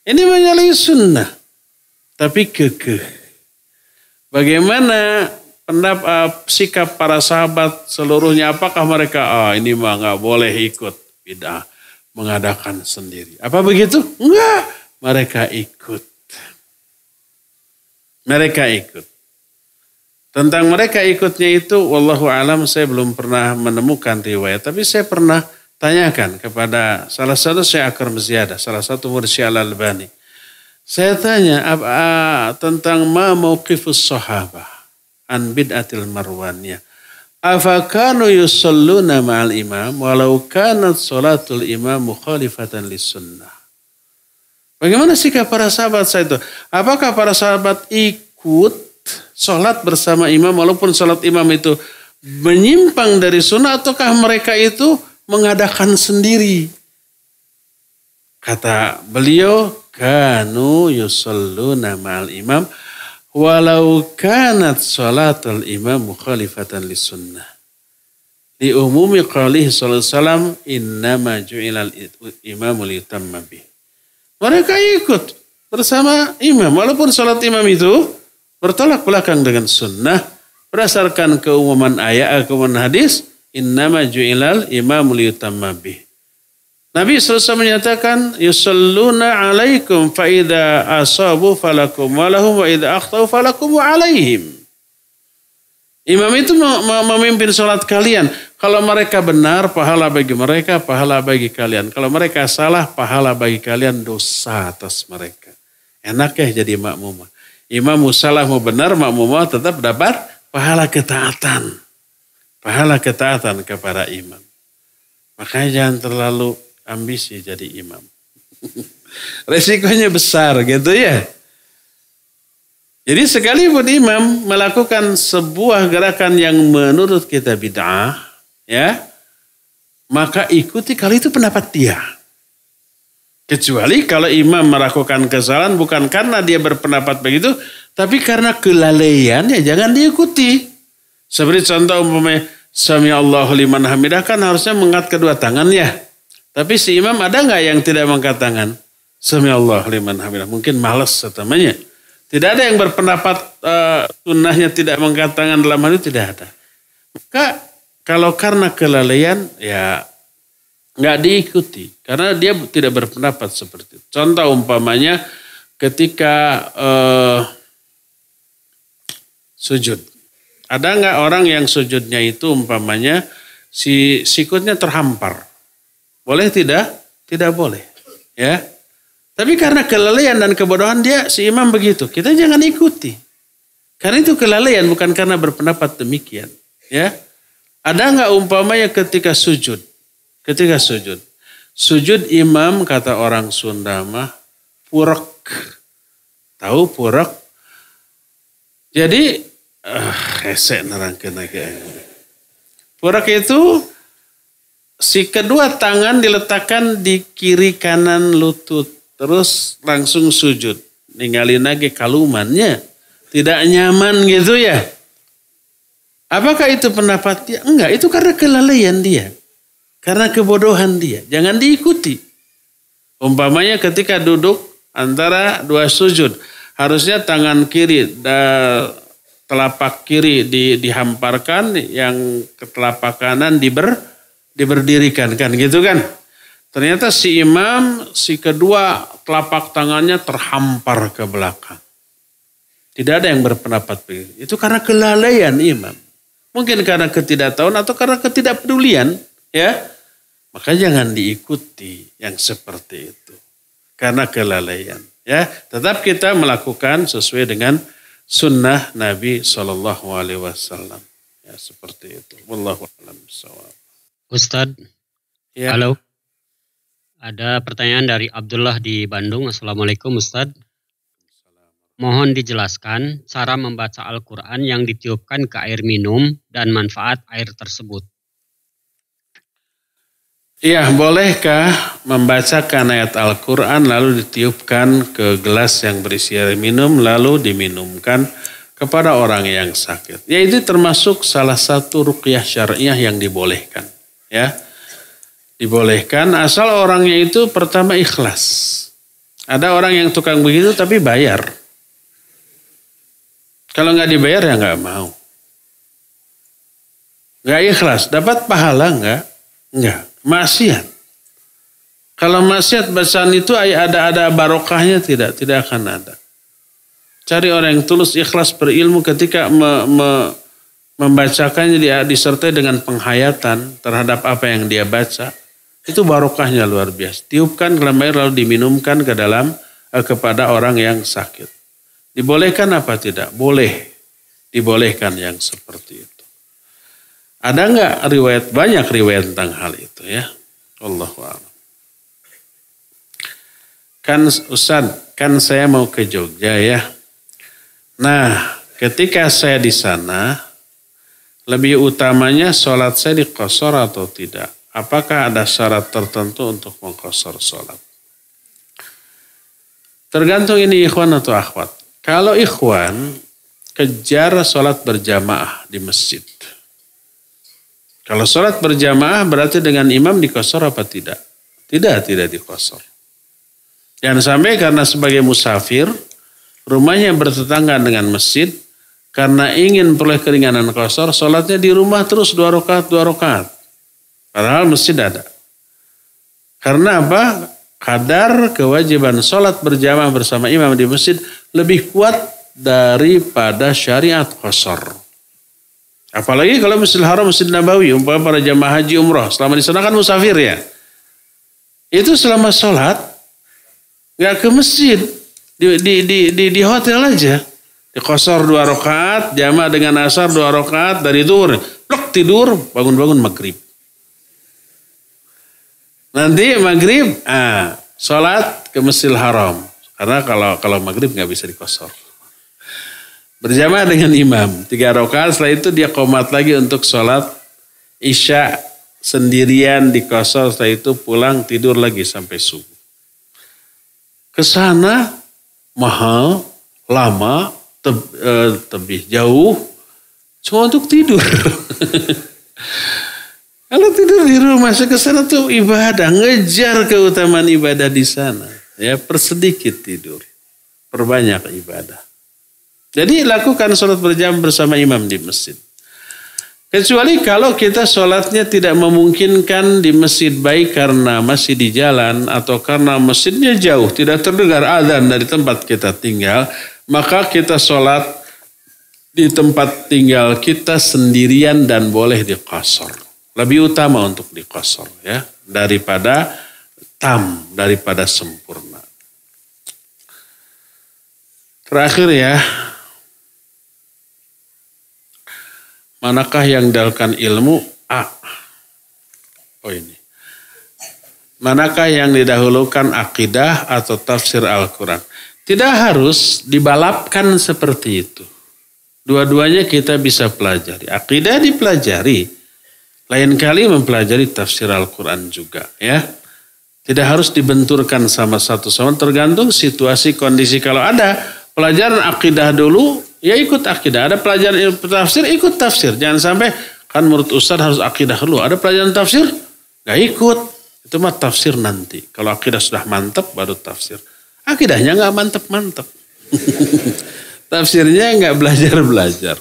A: Ini menyalahi sunnah, tapi kekeh. Bagaimana pendapat eh, sikap para sahabat seluruhnya? Apakah mereka ah oh, ini mah nggak boleh ikut bid'ah mengadakan sendiri? Apa begitu? Enggak, mereka ikut. Mereka ikut. Tentang mereka ikutnya itu, wallahu alam saya belum pernah menemukan riwayat, tapi saya pernah tanyakan kepada salah satu saya akar Ziyadah, salah satu murid Al-Albani. Saya tanya tentang ma mauqifus sahabah an bid'atil marwaniyah. Afakanu yusalluna ma'al imam walau kanat salatul imam mukhalifatan sunnah, Bagaimana sikap para sahabat saya itu? Apakah para sahabat ikut sholat bersama imam walaupun sholat imam itu menyimpang dari sunnah ataukah mereka itu mengadakan sendiri? Kata beliau, kanu yusalluna ma'al imam walau kanat al imam mukhalifatan li sunnah. Di umumi qalih sallallahu salam innama ju'ilal imamu li bih. Mereka ikut bersama imam. Walaupun sholat imam itu bertolak belakang dengan sunnah berdasarkan keumuman ayat eh, keumuman hadis innama ju'ilal imam liyutamma Nabi SAW menyatakan yusalluna alaikum fa idza asabu falakum wa lahum wa idza akhtau falakum wa alaihim. Imam itu memimpin sholat kalian. Kalau mereka benar, pahala bagi mereka, pahala bagi kalian. Kalau mereka salah, pahala bagi kalian, dosa atas mereka. Enak ya jadi makmumah imam salah mau benar, makmumah tetap dapat pahala ketaatan. Pahala ketaatan kepada imam. Makanya jangan terlalu ambisi jadi imam. Resikonya besar gitu ya. Jadi sekalipun imam melakukan sebuah gerakan yang menurut kita bid'ah, ya, maka ikuti kalau itu pendapat dia. Kecuali kalau imam melakukan kesalahan bukan karena dia berpendapat begitu, tapi karena kelalaian ya jangan diikuti. Seperti contoh umpamanya Sami Allah liman hamidah kan harusnya mengangkat kedua tangannya. Tapi si imam ada nggak yang tidak mengangkat tangan? Sami Allah liman hamidah. Mungkin malas setamanya. Tidak ada yang berpendapat uh, tidak mengangkat tangan dalam hal itu tidak ada. Maka kalau karena kelalaian ya nggak diikuti karena dia tidak berpendapat seperti itu. Contoh umpamanya ketika eh, sujud, ada nggak orang yang sujudnya itu umpamanya si sikutnya terhampar, boleh tidak? Tidak boleh, ya. Tapi karena kelalaian dan kebodohan dia si imam begitu, kita jangan ikuti. Karena itu kelalaian bukan karena berpendapat demikian, ya. Ada nggak umpamanya ketika sujud ketika sujud. Sujud imam kata orang Sunda mah purek. Tahu purek? Jadi uh, ah, esek nerangkeun lagi. Purek itu si kedua tangan diletakkan di kiri kanan lutut. Terus langsung sujud. Ninggalin lagi kalumannya. Tidak nyaman gitu ya. Apakah itu pendapat Enggak, itu karena kelalaian dia. Karena kebodohan dia. Jangan diikuti. Umpamanya ketika duduk antara dua sujud. Harusnya tangan kiri, dan telapak kiri di, dihamparkan, yang ke telapak kanan diber, diberdirikan. Kan gitu kan? Ternyata si imam, si kedua telapak tangannya terhampar ke belakang. Tidak ada yang berpendapat begitu. Itu karena kelalaian imam. Mungkin karena ketidaktahuan atau karena ketidakpedulian. Ya, maka jangan diikuti yang seperti itu karena kelalaian. Ya, tetap kita melakukan sesuai dengan sunnah Nabi Shallallahu Alaihi Wasallam. Ya, seperti itu. Wallahu a'lam Ustad, ya. halo. Ada pertanyaan dari Abdullah di Bandung. Assalamualaikum Ustad. Mohon dijelaskan cara membaca Al-Quran yang ditiupkan ke air minum dan manfaat air tersebut. Iya, bolehkah membacakan ayat Al-Quran lalu ditiupkan ke gelas yang berisi air minum lalu diminumkan kepada orang yang sakit? Ya itu termasuk salah satu rukyah syariah yang dibolehkan. Ya, dibolehkan asal orangnya itu pertama ikhlas. Ada orang yang tukang begitu tapi bayar. Kalau nggak dibayar ya nggak mau. Nggak ikhlas, dapat pahala nggak? Nggak maksiat. Kalau maksiat bacaan itu ada ada barokahnya tidak, tidak akan ada. Cari orang yang tulus ikhlas berilmu ketika me, me, membacakannya dia disertai dengan penghayatan terhadap apa yang dia baca. Itu barokahnya luar biasa. Tiupkan dalam air lalu diminumkan ke dalam eh, kepada orang yang sakit. Dibolehkan apa tidak? Boleh. Dibolehkan yang seperti itu. Ada nggak riwayat banyak riwayat tentang hal itu ya? Allah Kan Ustaz, kan saya mau ke Jogja ya. Nah, ketika saya di sana, lebih utamanya sholat saya dikosor atau tidak? Apakah ada syarat tertentu untuk mengkosor sholat? Tergantung ini ikhwan atau akhwat. Kalau ikhwan, kejar sholat berjamaah di masjid kalau sholat berjamaah berarti dengan imam dikosor apa tidak? Tidak, tidak dikosor. Jangan sampai karena sebagai musafir, rumahnya bertetangga dengan masjid, karena ingin peroleh keringanan kosor, sholatnya di rumah terus dua rakaat dua rakaat. Padahal masjid ada. Karena apa? Kadar kewajiban sholat berjamaah bersama imam di masjid lebih kuat daripada syariat kosor. Apalagi kalau Masjidil Haram, Masjid Nabawi, umpama para jamaah haji umroh. Selama di sana kan musafir ya. Itu selama sholat, nggak ke masjid. Di, di, di, di, di hotel aja. Di kosor dua rokat, jamaah dengan asar dua rokat, dari tur, Plok tidur, bangun-bangun maghrib. Nanti maghrib, ah, sholat ke Masjidil Haram. Karena kalau kalau maghrib nggak bisa dikosor berjamaah dengan imam tiga rakaat setelah itu dia komat lagi untuk sholat isya sendirian di kosong setelah itu pulang tidur lagi sampai subuh ke sana mahal lama lebih e, eh, jauh cuma untuk tidur kalau tidur di rumah ke sana tuh ibadah ngejar keutamaan ibadah di sana ya persedikit tidur perbanyak ibadah jadi lakukan sholat berjam bersama imam di masjid. Kecuali kalau kita sholatnya tidak memungkinkan di masjid baik karena masih di jalan atau karena masjidnya jauh tidak terdengar adzan dari tempat kita tinggal, maka kita sholat di tempat tinggal kita sendirian dan boleh dikosor. Lebih utama untuk dikosor ya daripada tam daripada sempurna. Terakhir ya, Manakah yang dalkan ilmu? A. Oh ini. Manakah yang didahulukan akidah atau tafsir Al-Quran? Tidak harus dibalapkan seperti itu. Dua-duanya kita bisa pelajari. Akidah dipelajari. Lain kali mempelajari tafsir Al-Quran juga ya. Tidak harus dibenturkan sama satu sama tergantung situasi kondisi. Kalau ada pelajaran akidah dulu ya ikut akidah. Ada pelajaran tafsir, ikut tafsir. Jangan sampai kan menurut Ustaz harus akidah dulu. Ada pelajaran tafsir, nggak ikut. Itu mah tafsir nanti. Kalau akidah sudah mantap, baru tafsir. Akidahnya nggak mantap-mantap. Tafsirnya nggak belajar-belajar.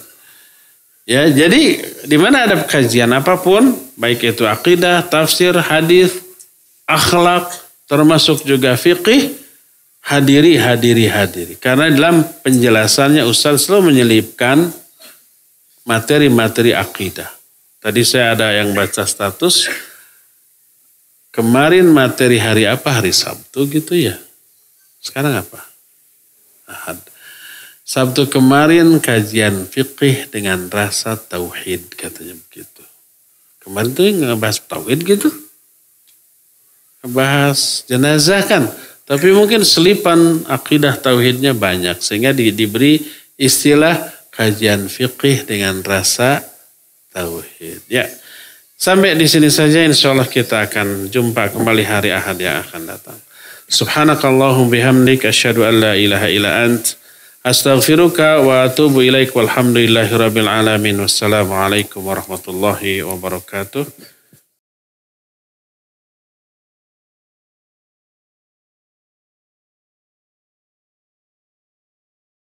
A: Ya, jadi di mana ada kajian apapun, baik itu akidah, tafsir, hadis, akhlak, termasuk juga fikih, Hadiri, hadiri, hadiri. Karena dalam penjelasannya Ustaz selalu menyelipkan materi-materi akidah. Tadi saya ada yang baca status, kemarin materi hari apa? Hari Sabtu gitu ya. Sekarang apa? Ahad. Sabtu kemarin kajian fikih dengan rasa tauhid katanya begitu. Kemarin tuh ngebahas tauhid gitu. bahas jenazah kan. Tapi mungkin selipan akidah tauhidnya banyak sehingga di, diberi istilah kajian fikih dengan rasa tauhid. Ya. Sampai di sini saja insya Allah kita akan jumpa kembali hari Ahad yang akan datang. Subhanakallahum bihamdik asyhadu an la ilaha illa ant astaghfiruka wa atubu ilaik walhamdulillahi rabbil alamin wassalamu alaikum warahmatullahi wabarakatuh.